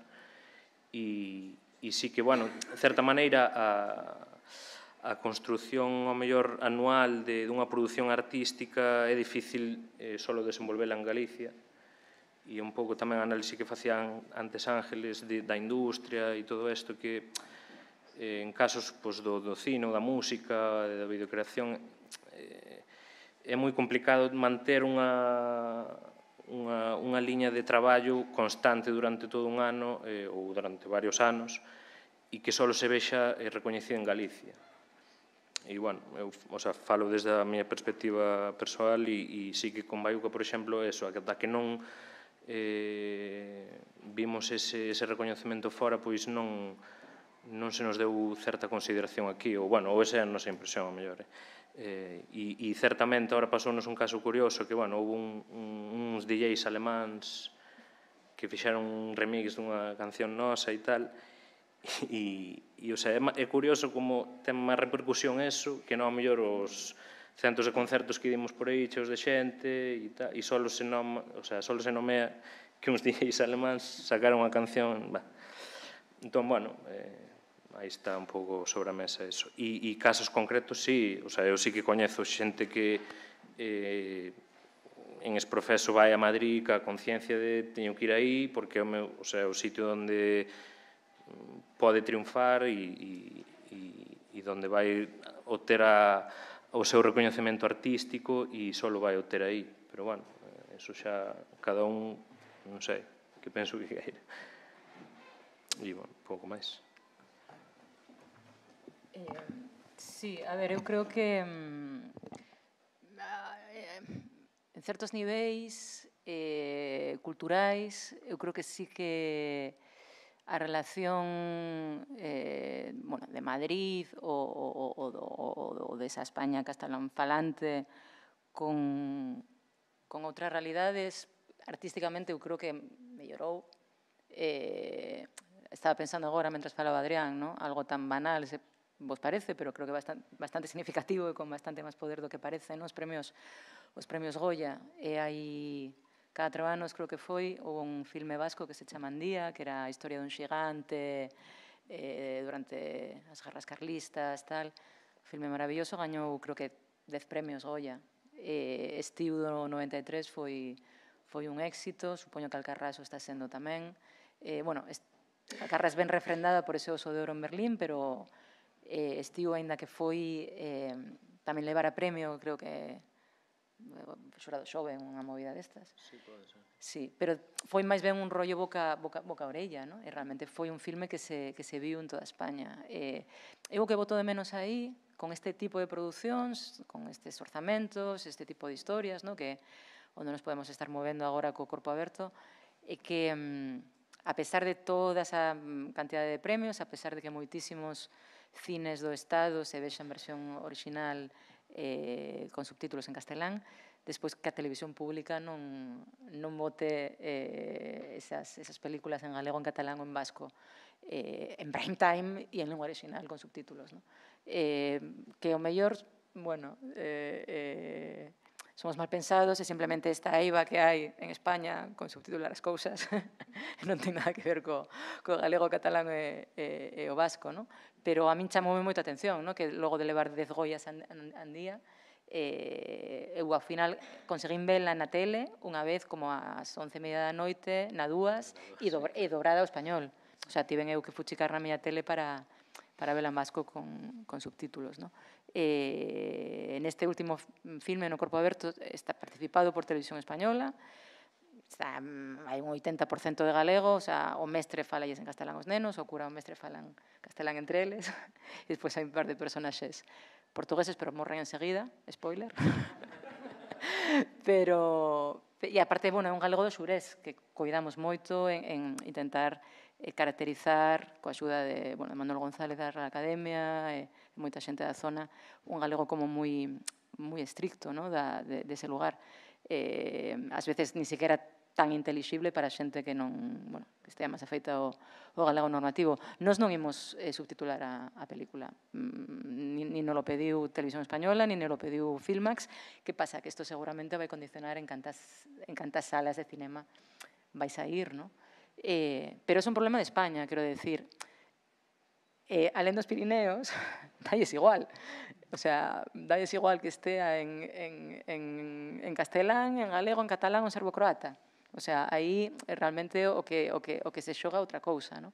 e, e sí que, bueno, de certa maneira a, a construción a mellor anual de dunha produción artística é difícil eh, solo desenvolvela en Galicia e un pouco tamén a análise que facían antes Ángeles de, da industria e todo isto que eh, en casos pois, do, do cine, da música, eh, da videocreación eh, é moi complicado manter unha, unha, unha liña de traballo constante durante todo un ano eh, ou durante varios anos e que só se vexa eh, recoñecida en Galicia e bueno, eu o sea, falo desde a miña perspectiva persoal e, e sí que con Baiuca, por exemplo, é eso, ata que non eh, vimos ese, ese recoñecemento fora, pois non, non se nos deu certa consideración aquí, ou, bueno, ou esa é a nosa impresión, a mellor. Eh, eh e, e certamente ahora pasounos un caso curioso que, bueno, houve un, un, uns DJs alemáns que fixeron un remix dunha canción nosa e tal, E, e o sea, é, é curioso como ten má repercusión eso que non a mellor os centros de concertos que dimos por aí cheos de xente e, tal, e solo se, nom, o sea, solo se nomea que uns DJs alemáns sacaron a canción bah. entón, bueno eh, aí está un pouco sobre a mesa eso e, e casos concretos, sí o sea, eu sí que coñezo xente que eh, en ese profeso vai a Madrid ca conciencia de teño que ir aí porque é o, meu, o, sea, o sitio onde pode triunfar e, e, e donde vai obter a, o seu recoñecemento artístico e só vai obter aí. Pero, bueno, eso xa cada un, non sei, que penso que queira. E, bueno, pouco máis. Eh, sí, a ver, eu creo que mm, en certos niveis eh, culturais, eu creo que sí que a relación eh, bueno, de Madrid ou, de esa desa España castelán falante con, con outras realidades, artísticamente eu creo que mellorou. Eh, estaba pensando agora, mentre falaba Adrián, ¿no? algo tan banal, se vos parece, pero creo que bastante, bastante significativo e con bastante máis poder do que parece, ¿no? premios os premios Goya, e eh, hai catro anos, creo que foi, un filme vasco que se chama Andía, que era a historia dun xigante eh, durante as guerras carlistas, tal. Filme maravilloso, gañou, creo que, dez premios Goya. Eh, Estiu do 93 foi, foi un éxito, supoño que Alcarrazo o está sendo tamén. Eh, bueno, Alcarrás ben refrendada por ese oso de oro en Berlín, pero eh, Estiu, aínda que foi... Eh, tamén levara premio, creo que xurado xoven, unha movida destas. Sí, pode ser. Sí, pero foi máis ben un rollo boca, boca, boca orella, ¿no? e realmente foi un filme que se, que se viu en toda España. E, eu o que voto de menos aí, con este tipo de producións, con estes orzamentos, este tipo de historias, ¿no? que onde nos podemos estar movendo agora co corpo aberto, é que, mm, a pesar de toda esa mm, cantidad de premios, a pesar de que moitísimos cines do Estado se vexan versión original eh, con subtítulos en castelán, despois que a televisión pública non, non bote eh, esas, esas películas en galego, en catalán ou en vasco eh, en prime time e en lengua original con subtítulos. ¿no? Eh, que o mellor, bueno, eh, eh, somos mal pensados e simplemente esta IVA que hai en España con subtitular as cousas non ten nada que ver co, co galego, catalán e, eh, e, eh, e eh, o vasco, no? pero a min chamoume moita atención no? que logo de levar dez goias an, an, an día eh, eu ao final conseguín verla na tele unha vez como ás 11:30 da noite na dúas e, do, e dobrada ao español o sea, tiven eu que fuchicar na miña tele para, para vela en vasco con, con subtítulos no? Eh, neste último filme no Corpo Aberto está participado por Televisión Española, está, mm, hai un 80% de galego, o, sea, o mestre fala en castelán os nenos, o cura o mestre falan castelán entre eles, e despois hai un par de personaxes portugueses, pero morren enseguida, spoiler. pero, e aparte, bueno, é un galego do xurés, que cuidamos moito en, en intentar eh, caracterizar, coa axuda de, bueno, de Manuel González da Real Academia, e eh, moita xente da zona, un galego como moi moi estricto ¿no? da, de, dese lugar. Eh, ás veces ni sequera tan intelixible para xente que non, bueno, que estea máis afeita ao, ao galego normativo. Nos non imos eh, subtitular a, a película. Mm, ni, ni non lo pediu Televisión Española, ni non lo pediu Filmax. Que pasa? Que isto seguramente vai condicionar en cantas, en cantas salas de cinema vais a ir, ¿no? Eh, pero es un problema de España, quiero decir. Eh, alén dos Pirineos, es igual. O sea, es igual que estea en, en, en, en castelán, en galego, en catalán ou en serbo-croata. O sea, aí realmente o que, o que, o que se xoga outra cousa, ¿no?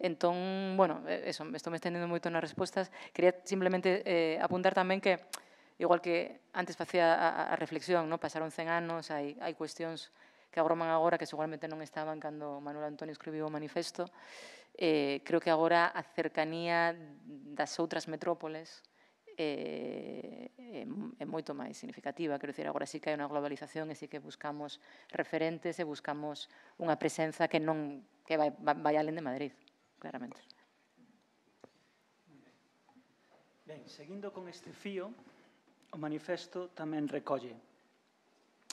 Entón, bueno, eh, eso, estou me estendendo moito nas respostas. Quería simplemente eh, apuntar tamén que, igual que antes facía a, a reflexión, no? pasaron 100 anos, hai, hai cuestións que agroman agora, que seguramente non estaban cando Manuel Antonio escribiu o manifesto, eh, creo que agora a cercanía das outras metrópoles eh, é, moito máis significativa. Quero dicir, agora sí que hai unha globalización e sí que buscamos referentes e buscamos unha presenza que non que vai, vai, vai alén de Madrid, claramente. Ben, seguindo con este fío, o manifesto tamén recolle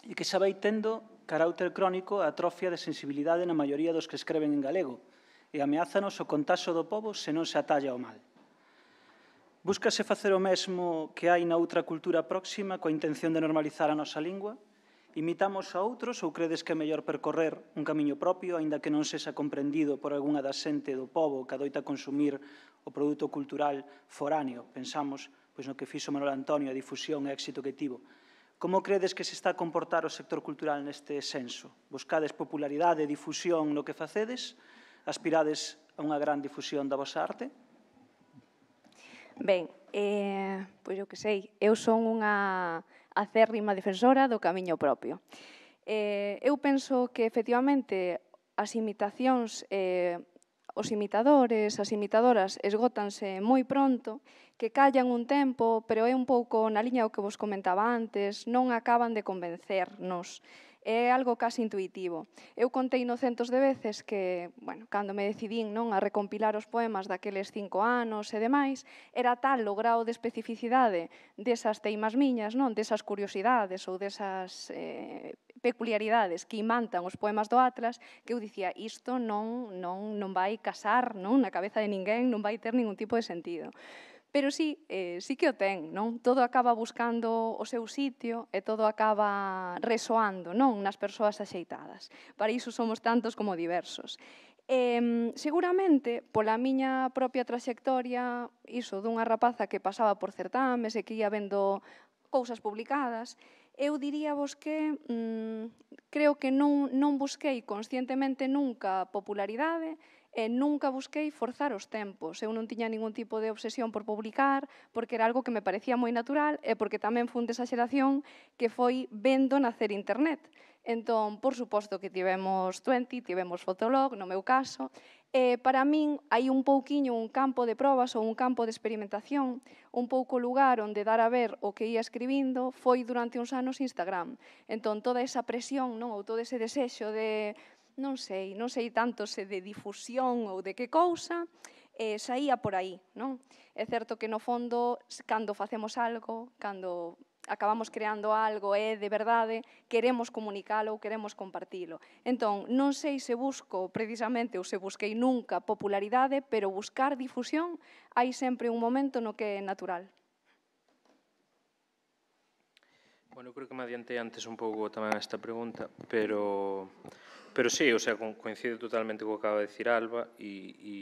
e que xa vai tendo carácter crónico a atrofia de sensibilidade na maioría dos que escreven en galego e ameazanos o contaxo do povo se non se atalla o mal. Búscase facer o mesmo que hai na outra cultura próxima coa intención de normalizar a nosa lingua? Imitamos a outros ou credes que é mellor percorrer un camiño propio, aínda que non sexa comprendido por algunha da xente do povo que adoita consumir o produto cultural foráneo? Pensamos, pois no que fixo Manuel Antonio, a difusión e éxito que tivo Como credes que se está a comportar o sector cultural neste senso? Buscades popularidade e difusión no que facedes? Aspirades a unha gran difusión da vosa arte? Ben, eh, pois eu que sei, eu son unha acérrima defensora do camiño propio. Eh, eu penso que efectivamente as imitacións eh, os imitadores, as imitadoras esgótanse moi pronto, que callan un tempo, pero é un pouco na liña o que vos comentaba antes, non acaban de convencernos. É algo casi intuitivo. Eu contei no de veces que, bueno, cando me decidín non a recompilar os poemas daqueles cinco anos e demais, era tal o grau de especificidade desas teimas miñas, non desas curiosidades ou desas eh, peculiaridades que imantan os poemas do Atlas, que eu dicía, isto non, non, non vai casar non na cabeza de ninguén, non vai ter ningún tipo de sentido. Pero sí, eh, sí que o ten, non? Todo acaba buscando o seu sitio e todo acaba resoando, non? Nas persoas axeitadas. Para iso somos tantos como diversos. E, seguramente, pola miña propia traxectoria, iso dunha rapaza que pasaba por certames e que ia vendo cousas publicadas, eu diría vos que mm, creo que non, non busquei conscientemente nunca popularidade, e nunca busquei forzar os tempos. Eu non tiña ningún tipo de obsesión por publicar, porque era algo que me parecía moi natural e porque tamén fun desa xeración que foi vendo nacer internet. Entón, por suposto que tivemos 20, tivemos Fotolog, no meu caso, eh, para min hai un pouquiño un campo de probas ou un campo de experimentación, un pouco lugar onde dar a ver o que ia escribindo foi durante uns anos Instagram. Entón, toda esa presión non ou todo ese desexo de non sei, non sei tanto se de difusión ou de que cousa, eh, saía por aí, non? É certo que no fondo, cando facemos algo, cando acabamos creando algo e de verdade queremos comunicalo ou queremos compartilo. Entón, non sei se busco precisamente ou se busquei nunca popularidade, pero buscar difusión hai sempre un momento no que é natural. Bueno, creo que me adiantei antes un pouco tamén a esta pregunta, pero pero sí, o sea, coincide totalmente co que acaba de decir Alba e, e,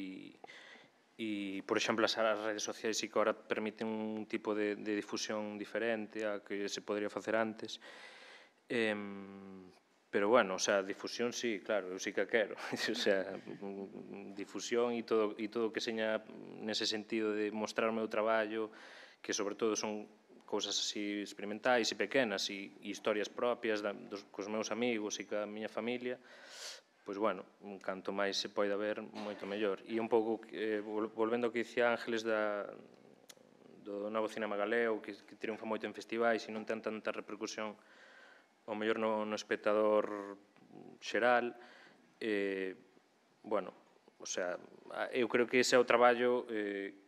e por exemplo, as redes sociais sí que agora permiten un tipo de, de difusión diferente a que se podría facer antes. Eh, pero bueno, o sea, difusión sí, claro, eu sí que quero. o sea, difusión e todo e todo que seña nese sentido de mostrar o meu traballo, que sobre todo son cousas así experimentais e pequenas e, e historias propias da, dos, cos meus amigos e ca miña familia, pois bueno, canto máis se poida ver, moito mellor. E un pouco, eh, volvendo ao que dicía Ángeles da, do novo cinema galeo, que, que triunfa moito en festivais e non ten tanta repercusión ao mellor no, no espectador xeral, eh, bueno, o sea, eu creo que ese é o traballo eh,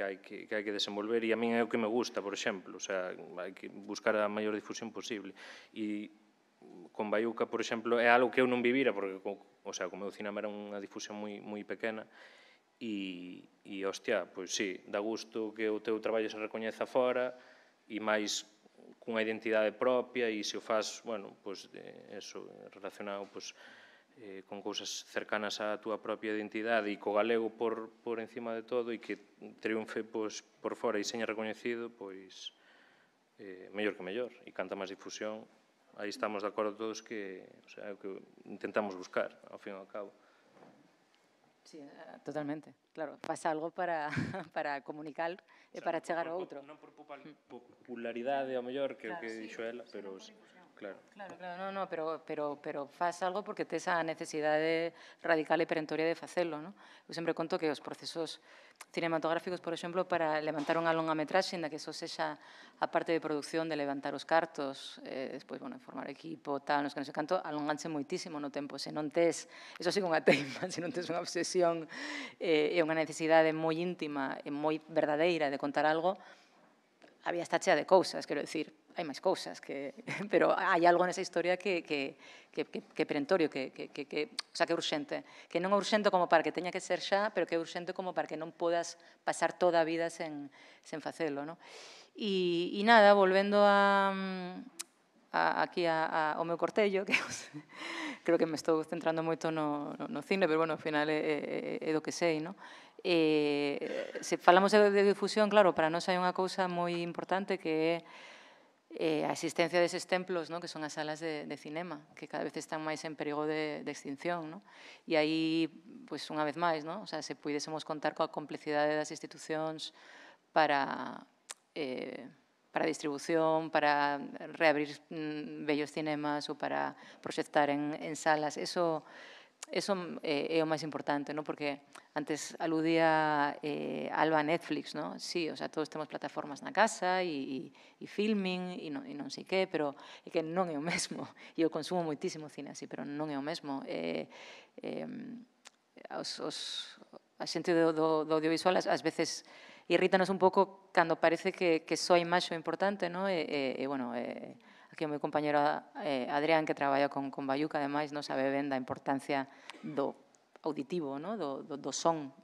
que hai que, que hai que desenvolver e a min é o que me gusta, por exemplo, o sea, hai que buscar a maior difusión posible. E con Baiuca, por exemplo, é algo que eu non vivira porque o sea, o meu cinema era unha difusión moi moi pequena e, e hostia, pois sí, dá gusto que o teu traballo se recoñeza fora e máis cunha identidade propia e se o fas, bueno, pois eh, eso relacionado pois eh, con cousas cercanas á túa propia identidade e co galego por, por encima de todo e que triunfe pois, por fora e seña recoñecido, pois eh, mellor que mellor e canta máis difusión aí estamos de acordo todos que, o sea, que intentamos buscar ao fin e ao cabo Sí, eh, totalmente, claro, pasa algo para, para comunicar e para chegar ao outro. Non por mm. popularidade, ao mellor, que claro, o que sí, dixo ela, pero... Sí, Claro, claro, claro no, no, pero, pero, pero faz algo porque tes a necesidade radical e perentoria de facelo, non? Eu sempre conto que os procesos cinematográficos, por exemplo, para levantar unha longa metraxe, inda que eso sexa a parte de producción de levantar os cartos, eh, despois, bueno, formar equipo, tal, nos que non sei canto, alonganse moitísimo no tempo, se non tes, eso sí unha teima, se non tes unha obsesión eh, e unha necesidade moi íntima e moi verdadeira de contar algo, había esta chea de cousas, quero dicir, hai máis cousas, que, pero hai algo nesa historia que, que, que, que, que perentorio, que, que, que, que, o sea, que é urxente. Que non é urxente como para que teña que ser xa, pero que é urxente como para que non podas pasar toda a vida sen, sen facelo. No? E, e nada, volvendo a, a, aquí a, a, ao meu cortello, que creo que me estou centrando moito no, no, no cine, pero bueno, ao final é, é, é do que sei, no? E, se falamos de, de difusión, claro, para nós hai unha cousa moi importante que é eh, a existencia deses templos, no? que son as salas de, de cinema, que cada vez están máis en perigo de, de extinción. No? E aí, pues, unha vez máis, no? o sea, se pudésemos contar coa complexidade das institucións para, eh, para distribución, para reabrir mm, bellos cinemas ou para proxectar en, en salas, eso eso eh, é o máis importante, ¿no? Porque antes aludía eh, Alba a Netflix, ¿no? Sí, o sea, todos temos plataformas na casa e, e, e filming e non, e non sei que, pero é que non é o mesmo. E eu consumo moitísimo cine así, pero non é o mesmo. Eh, eh, os, os, a xente do, do, do audiovisual as, as veces irrítanos un pouco cando parece que, que só hai máis importante, ¿no? E, e, e bueno, eh, Aquí o meu compañero eh, Adrián, que traballa con, con Bayuca, ademais, non sabe ben da importancia do auditivo, no? do, do, do son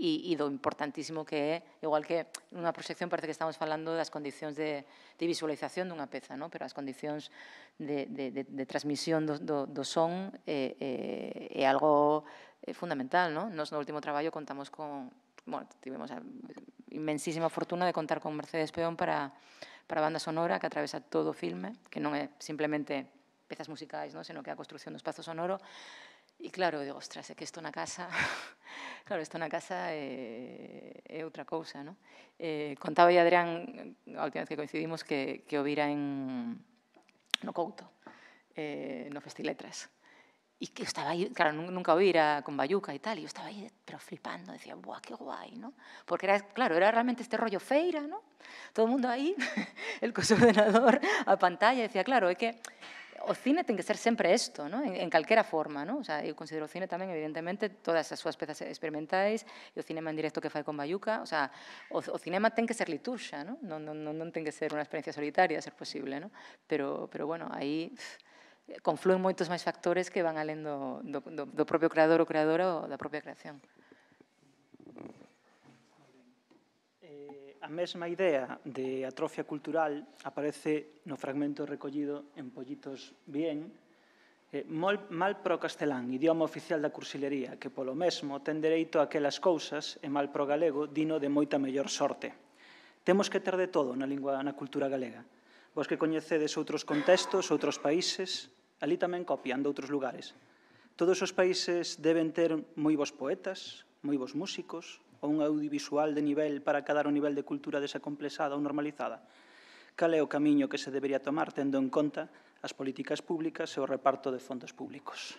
e, mm, e do importantísimo que é, igual que unha proxección parece que estamos falando das condicións de, de visualización dunha peza, no? pero as condicións de, de, de, de transmisión do, do, do son é, eh, é, eh, é algo eh, fundamental. No? Nos no último traballo contamos con, bueno, tivemos a inmensísima fortuna de contar con Mercedes Peón para para a banda sonora que atravesa todo o filme, que non é simplemente pezas musicais, non? senón que é a construción do espazo sonoro. E claro, digo, ostras, é que isto na casa... claro, isto na casa é, eh, é outra cousa, non? Eh, contaba aí Adrián, a última vez que coincidimos, que, que o vira en, no Couto, eh, no Festiletras. Letras Y que estaba ahí, claro, nunca oí ir a con Bayuca y tal, y yo estaba ahí, pero flipando, decía, ¡buah, qué guay! ¿no? Porque era, claro, era realmente este rollo feira, ¿no? Todo el mundo ahí, el coso ordenador a pantalla, decía, claro, é que o cine ten que ser sempre isto, ¿no? en, en calquera forma. ¿no? O sea, eu considero o cine tamén, evidentemente, todas as súas pezas experimentais, e o cinema en directo que fai con Bayuca, o, sea, o, o cinema ten que ser lituxa, ¿no? Non, non, non ten que ser unha experiencia solitaria, ser posible. ¿no? Pero, pero bueno, aí... Pff, confluen moitos máis factores que van alendo do, do, do, propio creador ou creadora ou da propia creación. Eh, a mesma idea de atrofia cultural aparece no fragmento recollido en Pollitos Bien, eh, mol, mal pro castelán, idioma oficial da cursilería, que polo mesmo ten dereito a aquelas cousas e mal pro galego dino de moita mellor sorte. Temos que ter de todo na lingua na cultura galega. Vos que coñecedes outros contextos, outros países, ali tamén copian de outros lugares. Todos os países deben ter moi bons poetas, moi bons músicos, ou un audiovisual de nivel para cadar o nivel de cultura desacomplexada ou normalizada. Cal é o camiño que se debería tomar tendo en conta as políticas públicas e o reparto de fondos públicos?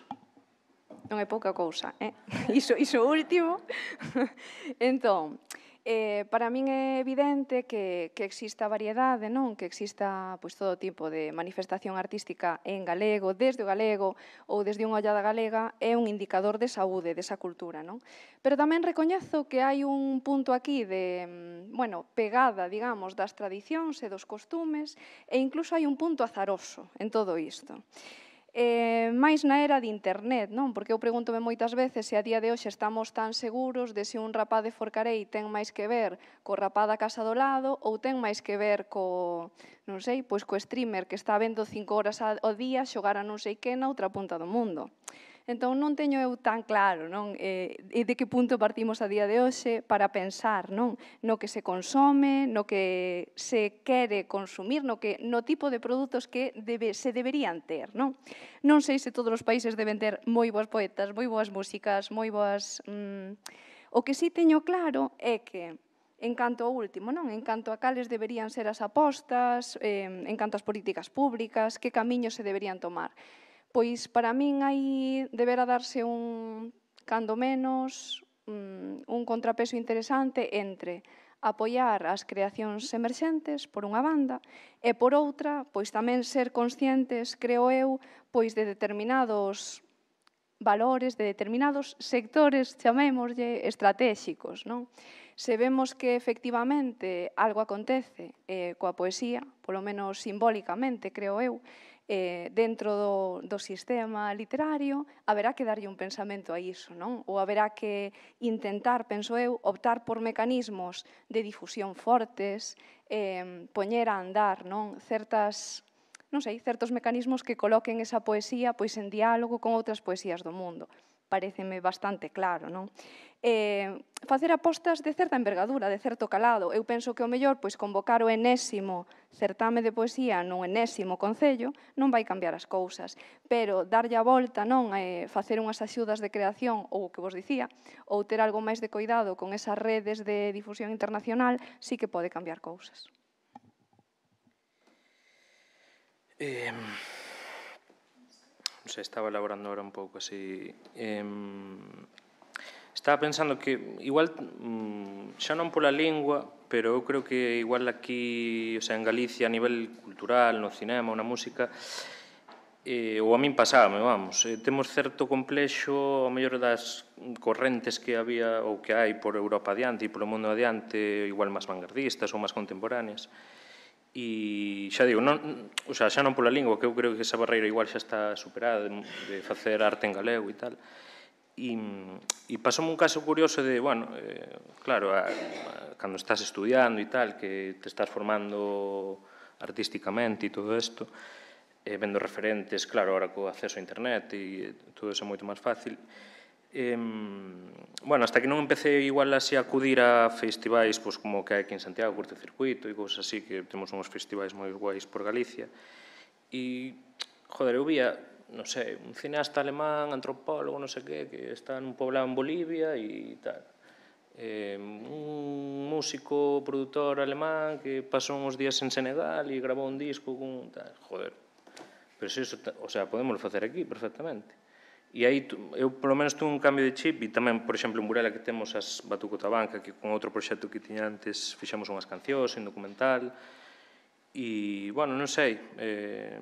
Non é pouca cousa, eh? Iso, iso último. entón, Eh, para min é evidente que, que exista variedade, non? Que exista pois, todo tipo de manifestación artística en galego, desde o galego ou desde unha ollada galega, é un indicador de saúde, desa cultura, non? Pero tamén recoñezo que hai un punto aquí de, mm, bueno, pegada, digamos, das tradicións e dos costumes, e incluso hai un punto azaroso en todo isto eh, máis na era de internet, non? Porque eu pregúntome moitas veces se a día de hoxe estamos tan seguros de se un rapaz de Forcarei ten máis que ver co rapaz da casa do lado ou ten máis que ver co, non sei, pois co streamer que está vendo cinco horas ao día xogar a non sei que na outra punta do mundo. Entón non teño eu tan claro non? Eh, e de que punto partimos a día de hoxe para pensar non? no que se consome, no que se quere consumir, no, que, no tipo de produtos que debe, se deberían ter. Non? non sei se todos os países deben ter moi boas poetas, moi boas músicas, moi boas... Mm, o que sí teño claro é que en canto ao último, non? En canto a cales deberían ser as apostas, eh, en canto ás políticas públicas, que camiños se deberían tomar. Pois para min aí deberá darse un, cando menos, mm, un contrapeso interesante entre apoiar as creacións emerxentes, por unha banda, e por outra, pois tamén ser conscientes, creo eu, pois de determinados valores de determinados sectores, chamémoslle, estratégicos. Non? Se vemos que efectivamente algo acontece eh, coa poesía, polo menos simbólicamente, creo eu, eh, dentro do, do sistema literario, haberá que darlle un pensamento a iso, non? Ou haberá que intentar, penso eu, optar por mecanismos de difusión fortes, eh, poñer a andar non certas non sei, certos mecanismos que coloquen esa poesía pois en diálogo con outras poesías do mundo pareceme bastante claro, non? Eh, facer apostas de certa envergadura, de certo calado. Eu penso que o mellor, pois, convocar o enésimo certame de poesía no enésimo concello non vai cambiar as cousas, pero darlle a volta, non, eh, facer unhas axudas de creación ou o que vos dicía, ou ter algo máis de coidado con esas redes de difusión internacional, sí que pode cambiar cousas. Eh, non sei, estaba elaborando ahora un pouco así. Em, estaba pensando que igual mm, xa non pola lingua, pero eu creo que igual aquí, o sea, en Galicia a nivel cultural, no cinema, na música, eh, ou a min pasábame, vamos, eh, temos certo complexo, a mellor das correntes que había ou que hai por Europa adiante e polo mundo adiante, igual máis vanguardistas ou máis contemporáneas, e xa digo, non, o sea, xa non pola lingua, que eu creo que esa barreira igual xa está superada de, de facer arte en galego e tal. E, e pasou un caso curioso de, bueno, eh, claro, a, a, cando estás estudiando e tal, que te estás formando artísticamente e todo isto, eh, vendo referentes, claro, ahora co acceso a internet e todo iso é moito máis fácil, Eh, bueno, hasta que non empecé igual así a acudir a festivais pois, como que hai aquí en Santiago, Circuito e cousas así, que temos uns festivais moi guais por Galicia. E, joder, eu vía, non sei, un cineasta alemán, antropólogo, non sei que, que está nun poblado en Bolivia e tal. Eh, un músico, produtor alemán que pasou uns días en Senegal e grabou un disco cun tal. Joder, pero se iso, o sea, podemos facer aquí perfectamente E aí eu polo menos tuve un cambio de chip e tamén, por exemplo, en Burela que temos as Batucotabanca, que con outro proxecto que tiña antes fixemos unhas cancións, un documental, e, bueno, non sei, eh,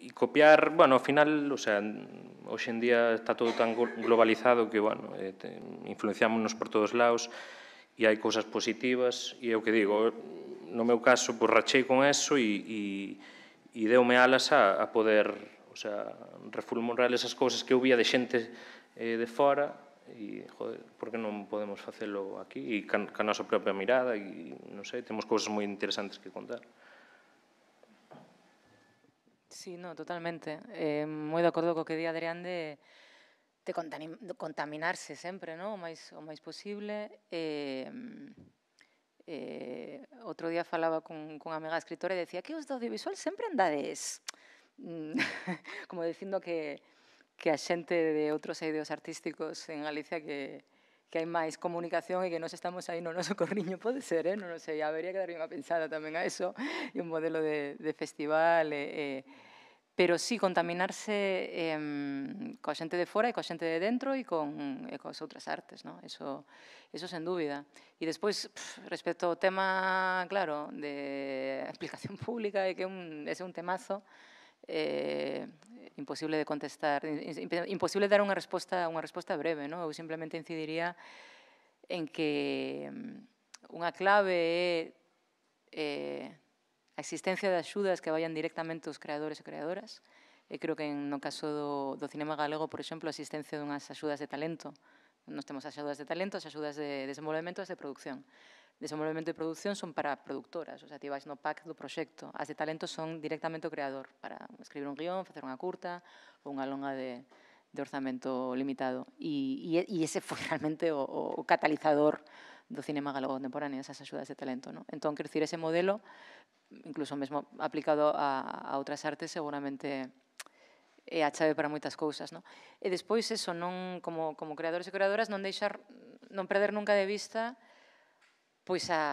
e copiar, bueno, ao final, o sea, hoxe en día está todo tan globalizado que, bueno, eh, te, influenciámonos por todos lados e hai cousas positivas, e é o que digo, no meu caso, borrachei con eso e, e, e deume alas a, a poder O sea, Reful real esas cousas que eu vía de xente eh, de fora e, joder, por que non podemos facelo aquí e can, can nosa propia mirada e, non sei, temos cousas moi interesantes que contar. Sí, no, totalmente. Eh, moi de acordo co que di Adrián de, de, contaminarse sempre, no? o, máis, o máis posible. Eh, eh, outro día falaba con, con amiga escritora e decía que os do audiovisual sempre andades Mm, como dicindo que, que a xente de outros eideos artísticos en Galicia que, que hai máis comunicación e que nós estamos aí no noso corriño, pode ser, eh? non, non sei, habería que dar unha pensada tamén a eso, e un modelo de, de festival, e, e, pero sí contaminarse eh, coa xente de fora e coa xente de dentro e con e coas outras artes, no? eso, eso sen dúbida. E despois, pff, respecto ao tema, claro, de aplicación pública, e que un, ese é un temazo, eh, imposible de contestar, imposible dar unha resposta, unha resposta breve, non? Eu simplemente incidiría en que mm, unha clave é eh, a existencia de axudas que vayan directamente aos creadores e creadoras. E creo que no caso do, do cinema galego, por exemplo, a existencia dunhas axudas de talento. Nos temos axudas de talento, as axudas de desenvolvemento, as de producción desenvolvemento e produción son para productoras, o sea, ti vais no pack do proxecto. As de talento son directamente o creador para escribir un guión, facer unha curta ou unha longa de, de orzamento limitado. E, e, e ese foi realmente o, o catalizador do cinema galego contemporáneo, esas axudas de talento. Non? Entón, dicir, ese modelo, incluso mesmo aplicado a, a outras artes, seguramente é a chave para moitas cousas. Non? E despois, eso, non, como, como creadores e creadoras, non deixar non perder nunca de vista pois a,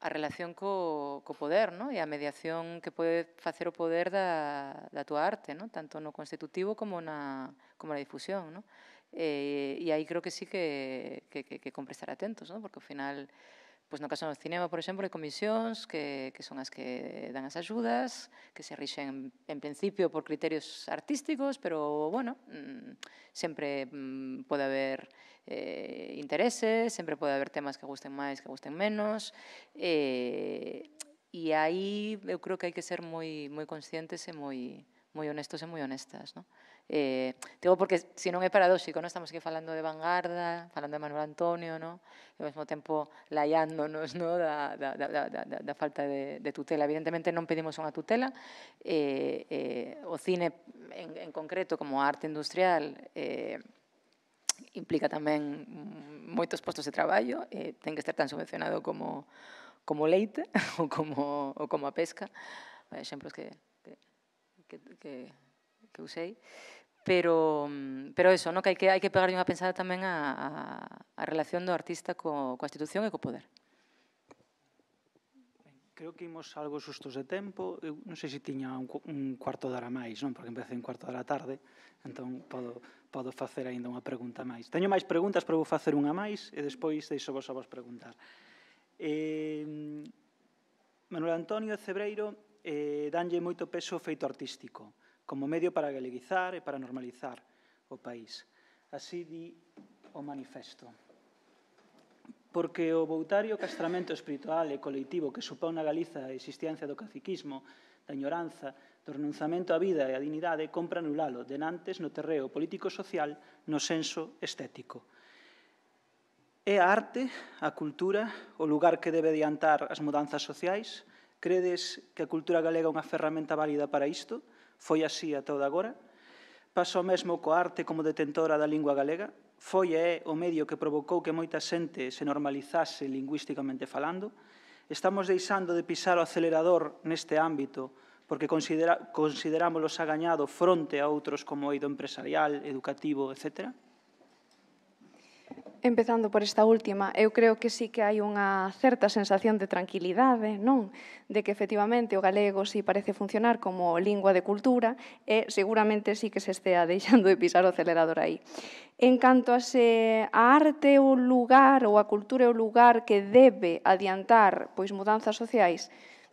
a relación co, co poder no? e a mediación que pode facer o poder da, da tua arte, no? tanto no constitutivo como na, como na difusión. No? E, e aí creo que sí que, que, que, que compre estar atentos, no? porque ao final pois no caso do cinema, por exemplo, hai comisións que, que son as que dan as axudas, que se rixen en principio por criterios artísticos, pero, bueno, mm, sempre mm, pode haber eh, intereses, sempre pode haber temas que gusten máis, que gusten menos, eh, e aí eu creo que hai que ser moi moi conscientes e moi moi honestos e moi honestas, non? Eh, digo porque se non é paradóxico, non estamos aquí falando de vanguarda, falando de Manuel Antonio, no? e ao mesmo tempo laiándonos no? da, da, da, da, da falta de, de tutela. Evidentemente non pedimos unha tutela, eh, eh, o cine en, en concreto como arte industrial eh, implica tamén moitos postos de traballo, eh, ten que estar tan subvencionado como, como leite ou como, ou como a pesca. Exemplos que, que, que, que que usei, pero, mm, pero eso, no? que hai que, hai que pegarlle unha pensada tamén a, a, a relación do artista co, coa institución e co poder. Creo que imos algo sustos de tempo. Eu non sei se tiña un, un cuarto de hora máis, non? Porque empecé un cuarto de hora tarde, entón podo, podo facer aínda unha pregunta máis. Teño máis preguntas, pero vou facer unha máis e despois deixo vos a vos preguntar. Eh, Manuel Antonio Cebreiro eh, danlle moito peso feito artístico como medio para galeguizar e para normalizar o país. Así di o manifesto. Porque o voluntario castramento espiritual e colectivo que supón na Galiza a existencia do caciquismo, da ignoranza, do renunzamento á vida e á dignidade, compra anulalo denantes no terreo político-social no senso estético. É a arte, a cultura, o lugar que debe adiantar as mudanzas sociais? Credes que a cultura galega é unha ferramenta válida para isto? Foi así a toda agora. Paso mesmo co arte como detentora da lingua galega. Foi e é o medio que provocou que moita xente se normalizase lingüísticamente falando. Estamos deixando de pisar o acelerador neste ámbito porque considera, considerámoslos gañado fronte a outros como oído empresarial, educativo, etcétera. Empezando por esta última, eu creo que sí que hai unha certa sensación de tranquilidade, non? De que efectivamente o galego sí parece funcionar como lingua de cultura e seguramente sí que se estea deixando de pisar o acelerador aí. En canto a se a arte ou o lugar ou a cultura é o lugar que debe adiantar pois mudanzas sociais,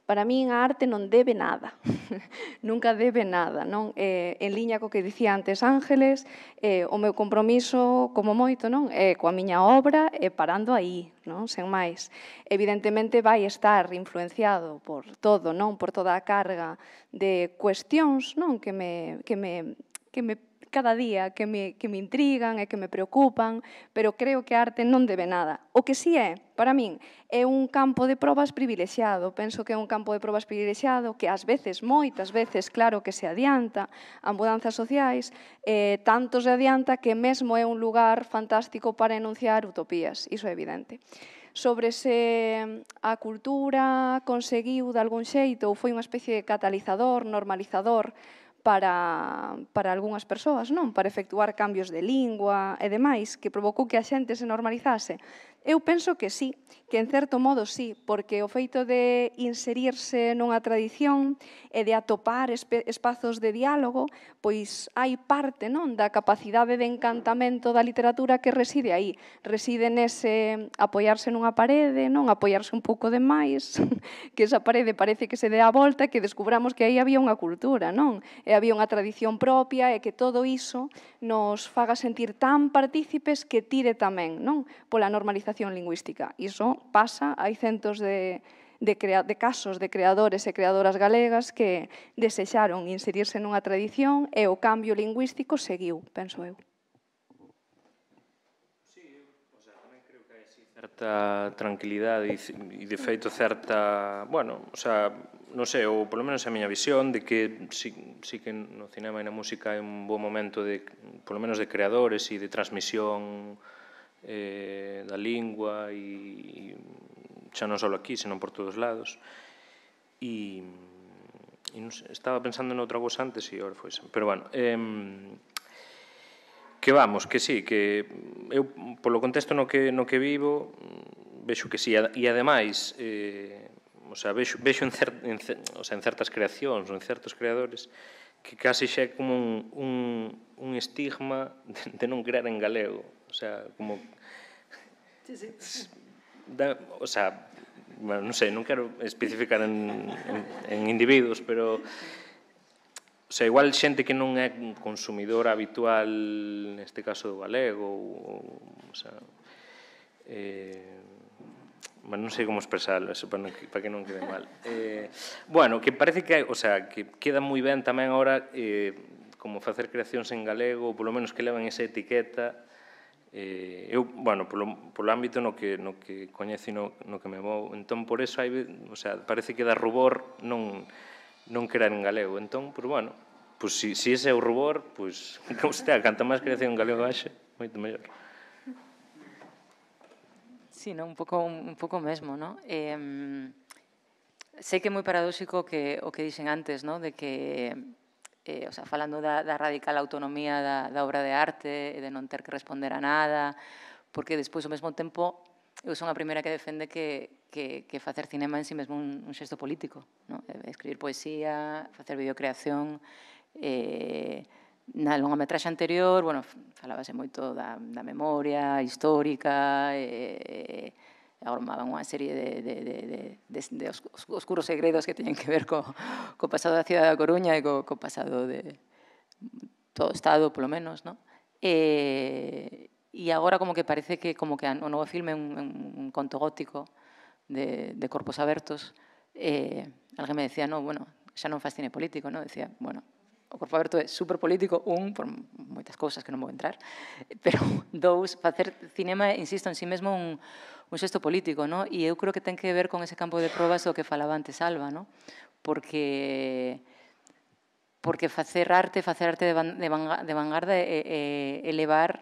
Para min a arte non debe nada, nunca debe nada. Non? Eh, en liña co que dicía antes Ángeles, eh, o meu compromiso, como moito, non? Eh, coa miña obra e eh, parando aí, non? sen máis. Evidentemente vai estar influenciado por todo, non por toda a carga de cuestións non? que me, que me, que me cada día que me, que me intrigan e que me preocupan, pero creo que a arte non debe nada. O que sí é, para min, é un campo de probas privilexiado. Penso que é un campo de probas privilexiado que ás veces, moitas veces, claro que se adianta a mudanzas sociais, eh, tanto se adianta que mesmo é un lugar fantástico para enunciar utopías, iso é evidente sobre se mm, a cultura conseguiu de algún xeito ou foi unha especie de catalizador, normalizador para, para algunhas persoas, non? Para efectuar cambios de lingua e demais, que provocou que a xente se normalizase Eu penso que sí, que en certo modo sí, porque o feito de inserirse nunha tradición e de atopar espazos de diálogo, pois hai parte non da capacidade de encantamento da literatura que reside aí. Reside nese apoiarse nunha parede, non apoiarse un pouco de máis, que esa parede parece que se dé a volta, que descubramos que aí había unha cultura, non? E había unha tradición propia e que todo iso nos faga sentir tan partícipes que tire tamén, non? Pola normalización normalización lingüística. Iso pasa, hai centos de, de, crea, de casos de creadores e creadoras galegas que desexaron inserirse nunha tradición e o cambio lingüístico seguiu, penso eu. o sea, creo que hai certa tranquilidade e, de feito certa, bueno, o sea, non sei, ou polo menos a miña visión de que si, si que no cinema e na música é un bo momento de, polo menos de creadores e de transmisión eh, da lingua e xa non só aquí, senón por todos lados. E, e non sei, estaba pensando noutra cosa antes e agora foi xa. Pero bueno, eh, que vamos, que sí, que eu polo contexto no que no que vivo vexo que sí e ademais eh, o sea, vexo, vexo en, cer, en, o sea, en certas creacións ou en certos creadores eh, que casi xa é como un, un, un estigma de, de non crear en galego. O sea, como... Sí, sí. Da, o sea, bueno, non sei, non quero especificar en, en, en individuos, pero o sea, igual xente que non é consumidor habitual, neste caso do galego, ou, o sea, eh, bueno, non sei como expresalo, eso para, non, para que non quede mal. Eh, bueno, que parece que, o sea, que queda moi ben tamén ahora eh, como facer creacións en galego, ou polo menos que levan esa etiqueta. Eh, eu, bueno, polo, polo ámbito no que, no que coñece e no, no que me vou. Entón, por eso, hai, o sea, parece que da rubor non, non crear en galego. Entón, pues, bueno, pues, si, si ese é o rubor, pues, como está, canta máis creación en galego haxe, moito mellor. Sí, ¿no? un pouco, un pouco mesmo, ¿no? Eh, sei que é moi paradóxico que, o que dixen antes, ¿no? de que eh, o sea, falando da, da radical autonomía da, da obra de arte e de non ter que responder a nada, porque despois ao mesmo tempo eu son a primeira que defende que, que, que facer cinema en sí mesmo un, un xesto político, ¿no? escribir poesía, facer videocreación, eh, na longa metraxe anterior, bueno, falábase moito da, da memoria histórica, e, e agormaban unha serie de, de, de, de, de, de oscuros segredos que teñen que ver co, co pasado da cidade da Coruña e co, co pasado de todo o Estado, polo menos, non? E, e agora como que parece que como que o novo filme é un, un conto gótico de, de corpos abertos. Eh, alguén me decía, no, bueno, xa non faz cine político, non? Decía, bueno, o Corfoberto é super político, un, por moitas cousas que non vou entrar, pero dous, facer cinema, insisto, en sí mesmo un, un xesto político, no? e eu creo que ten que ver con ese campo de probas do que falaba antes Alba, no? porque porque facer arte, facer arte de, van, de, de vanguarda é, é elevar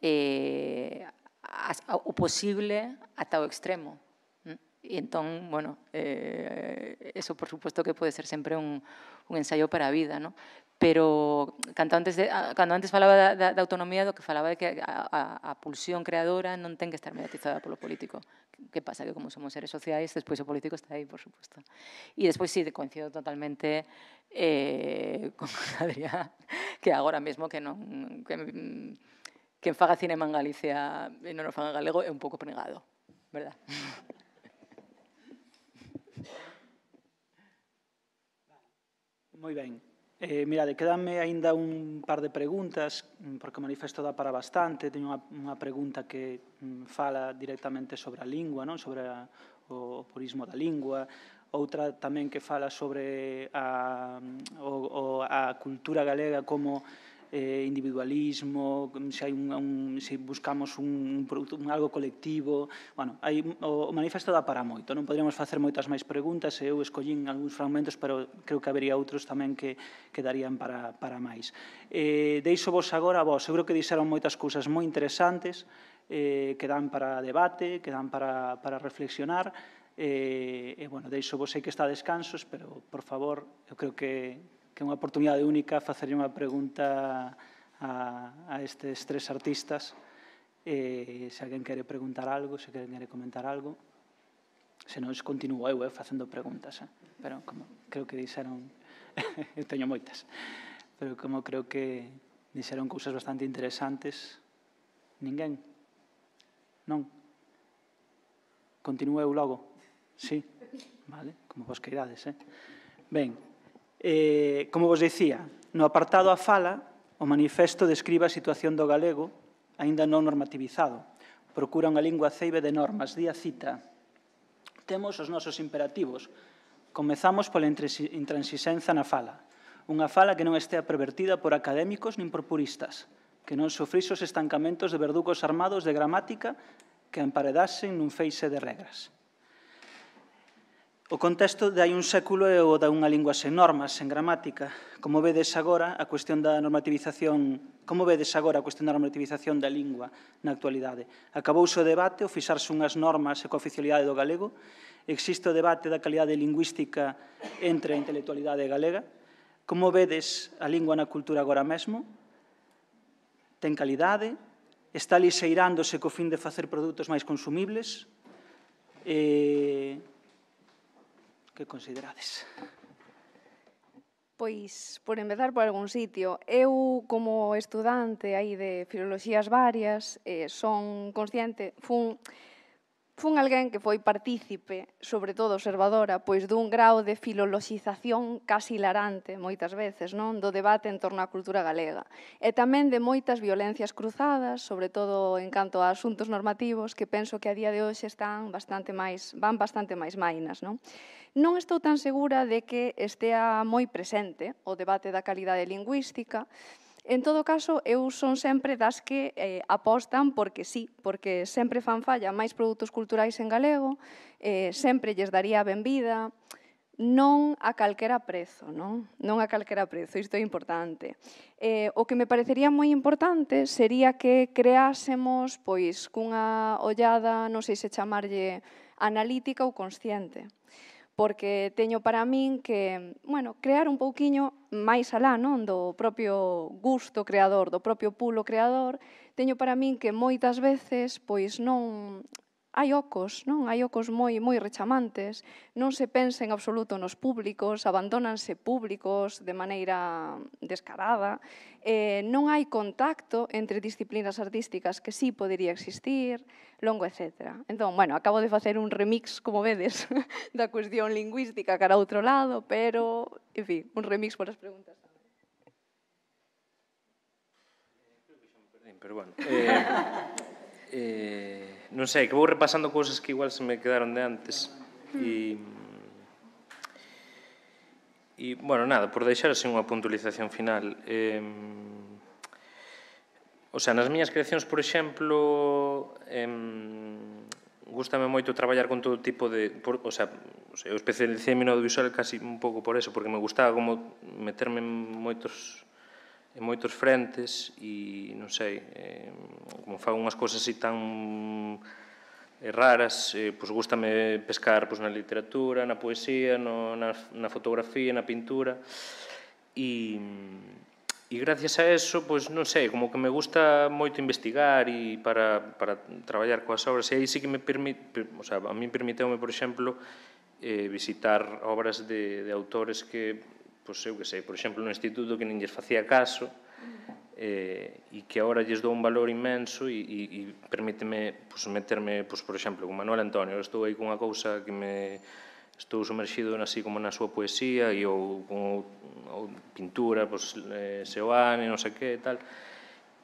eh, as, o posible ata o extremo. E entón, bueno, eh, eso por suposto que pode ser sempre un, un ensaio para a vida, non? pero cando antes, de, cando antes falaba da, da, da autonomía do que falaba de que a, a, a pulsión creadora non ten que estar mediatizada polo político. Que pasa? Que como somos seres sociais, despois o político está aí, por suposto. E despois sí, coincido totalmente eh, con Adrián, que agora mesmo que non... Que, que faga cinema en Galicia e non o faga en galego é un pouco prenegado, verdad? moi ben. Eh, mirade, quedanme aínda un par de preguntas, mm, porque o manifesto dá para bastante. Teño unha, unha pregunta que mm, fala directamente sobre a lingua, non? sobre a, o, o purismo da lingua, outra tamén que fala sobre a, mm, o, o, a cultura galega como eh, individualismo, mm, se, hai un, un, se buscamos un, un, un algo colectivo. Bueno, hai, o, o manifesto dá para moito, non podríamos facer moitas máis preguntas, eu escollín algúns fragmentos, pero creo que habería outros tamén que, que darían para, para máis. Eh, deixo vos agora, vos, eu creo que dixeron moitas cousas moi interesantes, eh, que dan para debate, que dan para, para reflexionar, eh, e, eh, eh, bueno, deixo vos sei que está a descansos, pero, por favor, eu creo que que é unha oportunidade única facerlle unha pregunta a, a estes tres artistas Eh, se alguén quere preguntar algo, se alguén quere comentar algo se non continuo eu eh, facendo preguntas eh? pero como creo que dixeron eu teño moitas pero como creo que dixeron cousas bastante interesantes ninguén non continuo eu logo sí vale como vos queirades eh ben Eh, como vos dicía, no apartado a fala, o manifesto describe a situación do galego aínda non normativizado. Procura unha lingua ceibe de normas, día cita. Temos os nosos imperativos. Comezamos pola intransixenza na fala. Unha fala que non estea pervertida por académicos nin por puristas, que non sufrise os estancamentos de verdugos armados de gramática que emparedasen nun feixe de regras. O contexto de hai un século é o da unha lingua sen normas, sen gramática. Como vedes agora a cuestión da normativización Como vedes agora a cuestión da normativización da lingua na actualidade? Acabouse o debate, o fixarse unhas normas e cooficialidade do galego? Existe o debate da calidade lingüística entre a intelectualidade galega? Como vedes a lingua na cultura agora mesmo? Ten calidade? Está liseirándose co fin de facer produtos máis consumibles? Eh, que considerades? Pois, por empezar por algún sitio, eu como estudante aí de filoloxías varias, eh, son consciente, fun Fun alguén que foi partícipe, sobre todo observadora, pois dun grau de filoloxización casi hilarante, moitas veces, non do debate en torno á cultura galega. E tamén de moitas violencias cruzadas, sobre todo en canto a asuntos normativos, que penso que a día de hoxe están bastante máis, van bastante máis mainas. Non? Non estou tan segura de que estea moi presente o debate da calidade lingüística, En todo caso, eu son sempre das que eh, apostan porque sí, porque sempre fan falla máis produtos culturais en galego, eh, sempre lles daría benvida, non a calquera prezo, non? Non a calquera prezo, isto é importante. Eh, o que me parecería moi importante sería que creásemos pois cunha ollada, non sei se chamarlle analítica ou consciente porque teño para min que, bueno, crear un pouquiño máis alá, non, do propio gusto creador, do propio pulo creador, teño para min que moitas veces pois non hai ocos, non? Hai ocos moi moi rechamantes, non se pensa en absoluto nos públicos, abandonanse públicos de maneira descarada, eh, non hai contacto entre disciplinas artísticas que sí podería existir, longo, etc. Entón, bueno, acabo de facer un remix, como vedes, da cuestión lingüística cara a outro lado, pero, en fin, un remix por as preguntas. Eh, pero bueno, eh, eh, non sei, que vou repasando cousas que igual se me quedaron de antes e mm. e, bueno, nada, por deixar así unha puntualización final eh, o sea, nas miñas creacións, por exemplo eh, gustame moito traballar con todo tipo de por, o sea, o sea eu especialicei no audiovisual casi un pouco por eso, porque me gustaba como meterme en moitos en moitos frentes e non sei, eh, como fago unhas cousas así tan eh, raras, eh, pois gustame pescar pois, na literatura, na poesía, no, na, na fotografía, na pintura e, e gracias a eso, pois non sei, como que me gusta moito investigar e para, para traballar coas obras e aí sí que me permite, o sea, a mí permiteume, por exemplo, eh, visitar obras de, de autores que pois eu que sei, por exemplo, no instituto que nin lles facía caso, eh, e que agora lles dou un valor inmenso e, e, e permíteme pues, pois, meterme, pues, pois, por exemplo, con Manuel Antonio, eu estou aí con unha cousa que me estou sumergido así como na súa poesía e ou, ou, ou pintura, pues, pois, eh, Seoane, non sei que, tal,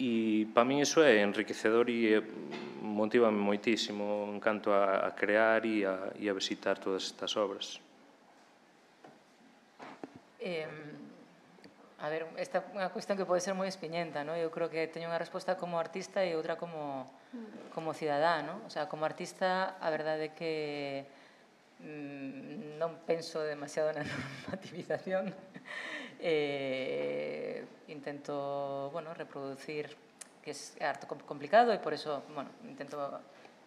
e para min iso é enriquecedor e eh, motiva-me moitísimo en canto a, a crear e a, e a visitar todas estas obras. Eh, a ver, esta unha cuestión que pode ser moi espiñenta, ¿no? Eu creo que teño unha resposta como artista e outra como, mm. como cidadá, ¿no? O sea, como artista, a verdade é que mm, non penso demasiado na normativización. eh, intento, bueno, reproducir que é harto complicado e por eso, bueno, intento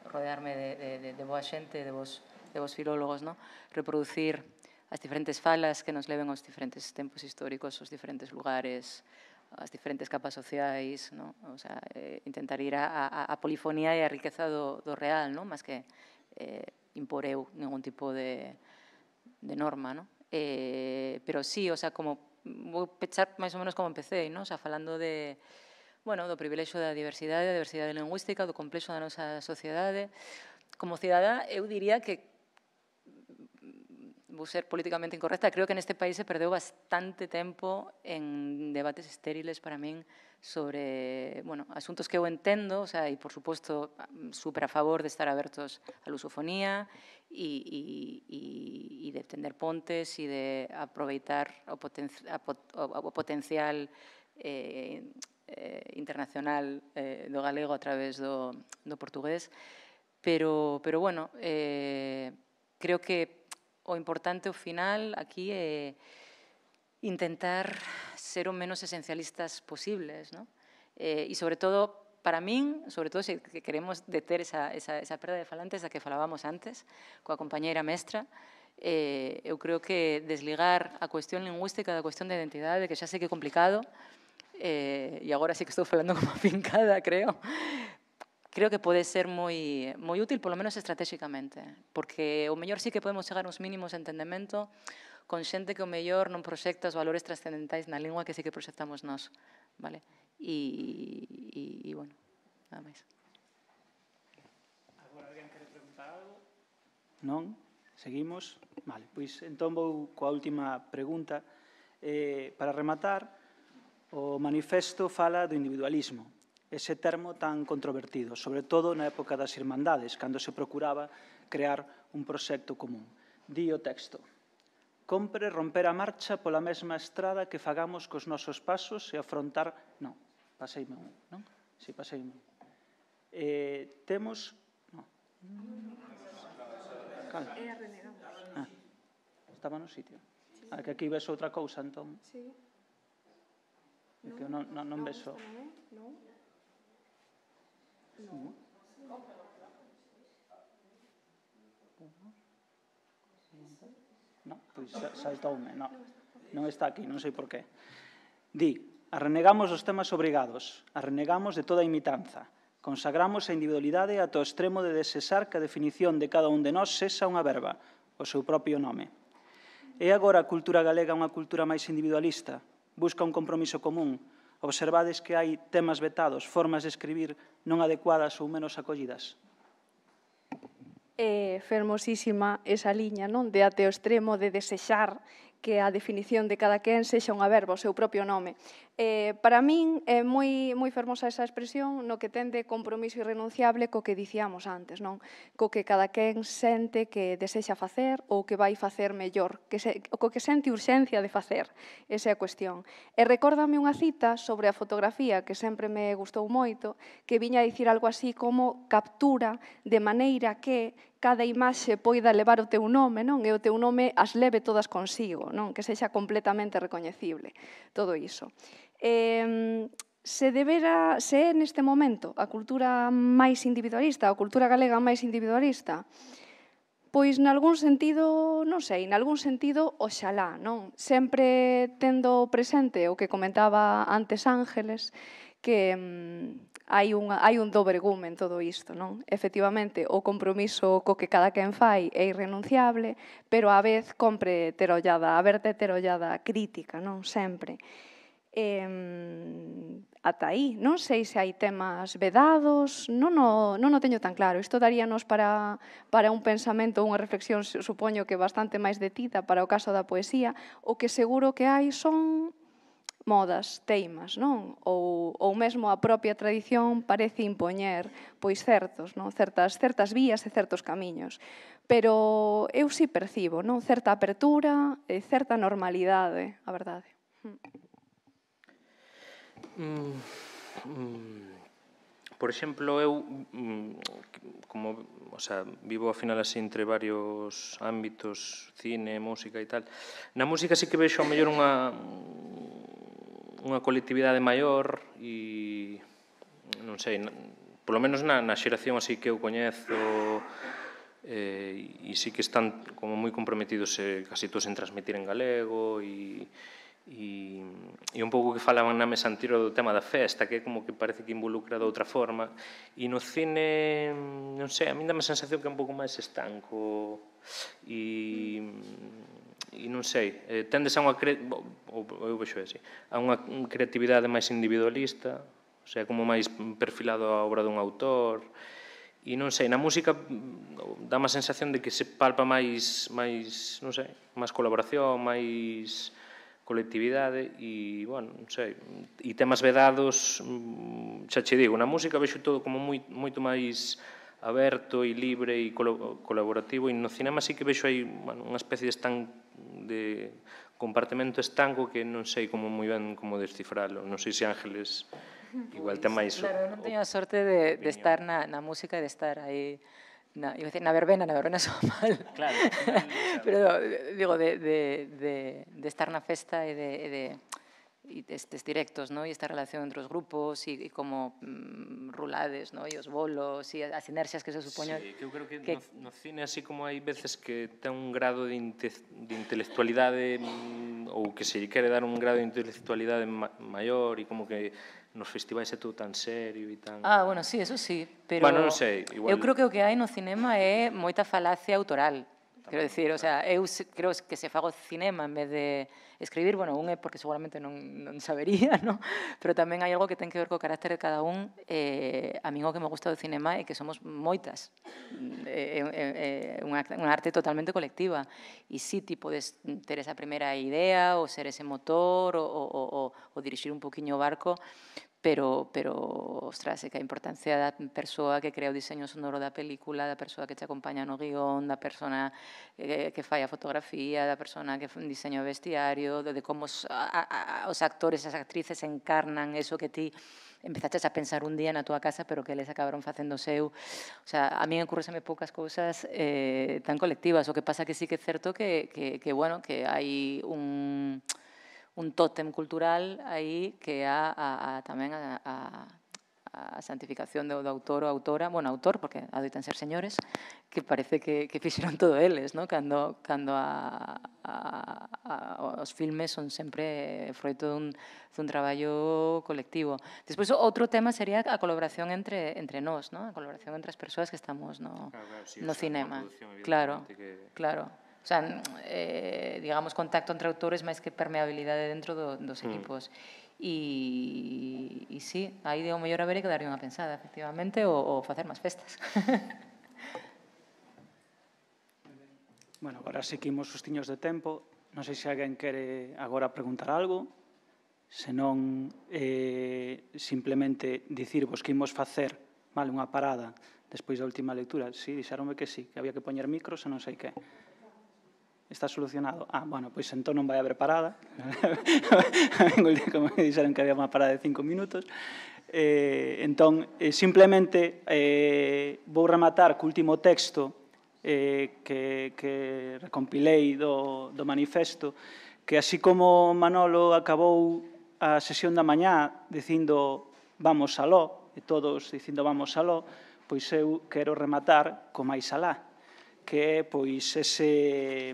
rodearme de, de, de boa xente, de vos, de vos filólogos, ¿no? Reproducir as diferentes falas que nos leven aos diferentes tempos históricos, aos diferentes lugares, as diferentes capas sociais, no? o sea, eh, intentar ir a, a, a polifonía e a riqueza do, do real, no? máis que eh, impor eu ningún tipo de, de norma. No? Eh, pero sí, o sea, como vou pechar máis ou menos como empecé, no? o sea, falando de, bueno, do privilexio da diversidade, da diversidade lingüística, do complexo da nosa sociedade. Como cidadá, eu diría que ser políticamente incorrecta, creo que en este país se perdió bastante tiempo en debates estériles para mí sobre bueno, asuntos que yo entiendo, o sea, y por supuesto súper a favor de estar abiertos a la usofonía y, de tender pontes y de aprovechar o, potencial eh, eh, internacional de eh, do galego a través de portugués. Pero, pero bueno, creo que o importante ao final aquí é eh, intentar ser o menos esencialistas posibles, ¿no? Eh, e sobre todo para min, sobre todo se queremos deter esa, esa, esa perda de falantes da que falábamos antes coa compañeira mestra, eh, eu creo que desligar a cuestión lingüística da cuestión de identidade, que xa sei que é complicado, eh, e agora sí que estou falando como afincada, creo, creo que pode ser moi, moi útil, polo menos estratégicamente, porque o mellor sí que podemos chegar uns mínimos de entendemento con xente que o mellor non proxecta os valores trascendentais na lingua que sí que proxectamos nós, vale? E, e, e bueno, nada máis. Agora, alguén quere preguntar algo? Non? Seguimos? Vale, pois entón vou coa última pregunta. Eh, para rematar, o manifesto fala do individualismo, ese termo tan controvertido, sobre todo na época das Irmandades, cando se procuraba crear un proxecto común. Di o texto. Compre romper a marcha pola mesma estrada que fagamos cos nosos pasos e afrontar... Non, pasei un, non? Si, sí, pasei un. Eh, temos... Non. Cal? Ah, estaba no sitio. A Ah, que aquí ves outra cousa, entón. Sí. Non, non, non, non, non ves o... Non, eh, non, non. No, pois xa, xa saltoume, no. Non está aquí, non sei por qué. Di, arrenegamos os temas obrigados, arrenegamos de toda imitanza, consagramos a individualidade ata extremo de desesar que a definición de cada un de nós cesa unha verba, o seu propio nome. É agora a cultura galega unha cultura máis individualista, busca un compromiso común, observades que hai temas vetados, formas de escribir non adecuadas ou menos acollidas? É fermosísima esa liña non de ateo extremo de desexar que a definición de cada quen sexa unha verba o seu propio nome. Eh, para min é moi, moi fermosa esa expresión no que tende compromiso irrenunciable co que dicíamos antes, non? Co que cada quen sente que desexa facer ou que vai facer mellor, que se, co que sente urxencia de facer, esa é a cuestión. E recórdame unha cita sobre a fotografía que sempre me gustou moito, que viña a dicir algo así como captura de maneira que cada imaxe poida levar o teu nome, non? E o teu nome as leve todas consigo, non? Que sexa completamente recoñecible todo iso. Eh, se debera, se é neste momento a cultura máis individualista, a cultura galega máis individualista, pois nalgún sentido, non sei, nalgún sentido oxalá, non? Sempre tendo presente o que comentaba antes Ángeles, que mm, hai, unha, hai un dobre gume en todo isto, non? Efectivamente, o compromiso co que cada quen fai é irrenunciable, pero á vez compre ter ollada aberta e ter ollada crítica, non? Sempre. Sempre eh, ata aí. Non sei se hai temas vedados, non o, non o teño tan claro. Isto daríanos para, para un pensamento, unha reflexión, supoño que bastante máis detida para o caso da poesía. O que seguro que hai son modas, teimas, non? Ou, ou mesmo a propia tradición parece impoñer pois certos, non? Certas, certas vías e certos camiños. Pero eu si percibo, non? Certa apertura e certa normalidade, a verdade. Hmm. Mm, mm, por exemplo, eu mm, como, o sea, vivo ao final así entre varios ámbitos, cine, música e tal. Na música sí que vexo ao mellor unha unha colectividade maior e non sei, polo menos na, na xeración así que eu coñezo eh, e sí que están como moi comprometidos eh, casi todos en transmitir en galego e e, e un pouco que falaban na mesa anterior do tema da festa, que é como que parece que involucra de outra forma, e no cine, non sei, a mí dá a sensación que é un pouco máis estanco e, e non sei, eh, tendes a unha cre... eu vexo así, a unha creatividade máis individualista, o sea, como máis perfilado a obra dun autor, e non sei, na música mm, dá má sensación de que se palpa máis, máis non sei, máis colaboración, máis colectividade e, bueno, non sei, e temas vedados, mm, xa che digo, na música vexo todo como moi, moito máis aberto e libre e colaborativo e no cinema sí que vexo aí bueno, unha especie de estan de compartimento estanco que non sei como moi ben como descifralo. Non sei se Ángeles igual pois, ten máis... Claro, non teño a sorte de, de estar na, na música e de estar aí na, iba a decir, na verbena, na verbena soa mal. Claro. Pero digo, de, de, de, de estar na festa e de, e de e estes directos, ¿no? e esta relación entre os grupos e, e como mm, rulades, ¿no? e os bolos e as inercias que se supoñen. Sí, que eu creo que, que... No, no cine así como hai veces que ten un grado de, inte de intelectualidade mm, ou que se quere dar un grado de intelectualidade ma maior e como que nos festivais é todo tan serio e tan... Ah, bueno, sí, eso sí, pero... Bueno, non sei, igual... Eu creo que o que hai no cinema é moita falacia autoral. Quero dicir, o sea, eu creo que se fago cinema en vez de escribir, bueno, un é porque seguramente non, non sabería, ¿no? pero tamén hai algo que ten que ver co carácter de cada un. Eh, a mí o que me gusta do cinema é que somos moitas. É eh, eh, eh, unha, unha arte totalmente colectiva. E sí, ti podes ter esa primeira idea, ou ser ese motor, ou, ou, ou, ou dirixir un poquinho o barco, pero, pero ostras, é que a importancia da persoa que crea o diseño sonoro da película, da persoa que te acompaña no guión, da persona eh, que fai a fotografía, da persona que diseña o vestiario, de, de como os, a, a, os actores e as actrices encarnan eso que ti empezaste a pensar un día na túa casa, pero que eles acabaron facendo seu. O sea, a mí ocurreseme poucas cousas eh, tan colectivas. O que pasa que sí que é certo que, que, que bueno, que hai un un tótem cultural aí que é a, a, tamén a, a, a santificación do, do autor ou autora, bueno, autor, porque adoitan ser señores, que parece que, que fixeron todo eles, no? cando, cando a, a, a, os filmes son sempre froito dun, dun traballo colectivo. Despois, outro tema sería a colaboración entre, entre nós, no? a colaboración entre as persoas que estamos no, claro, claro, si no cinema. Claro, que... claro o sea, eh, digamos, contacto entre autores máis que permeabilidade dentro do, dos mm. equipos. E, e sí, aí de o mellor haber que darlle unha pensada, efectivamente, ou, ou facer máis festas. bueno, agora seguimos os tiños de tempo. Non sei se alguén quere agora preguntar algo, senón eh, simplemente dicirvos que imos facer vale, unha parada despois da última lectura. Sí, dixeronme que sí, que había que poñer micros e non sei que está solucionado. Ah, bueno, pois entón non vai haber parada. Como me dixeron que había unha parada de cinco minutos. Eh, entón, eh, simplemente eh, vou rematar co último texto eh, que, que recompilei do, do manifesto, que así como Manolo acabou a sesión da mañá dicindo vamos aló, e todos dicindo vamos aló, pois eu quero rematar co máis alá que é pois ese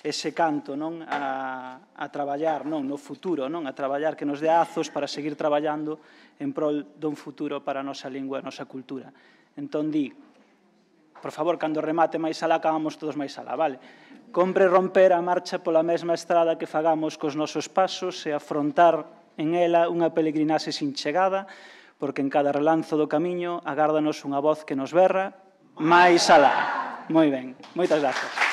ese canto non a, a traballar non no futuro, non a traballar que nos dé azos para seguir traballando en prol dun futuro para a nosa lingua e a nosa cultura. Entón di, por favor, cando remate máis alá, acabamos todos máis alá, vale? Compre romper a marcha pola mesma estrada que fagamos cos nosos pasos e afrontar en ela unha pelegrinaxe sin chegada, porque en cada relanzo do camiño agárdanos unha voz que nos berra máis alá. Muy bien, muchas gracias.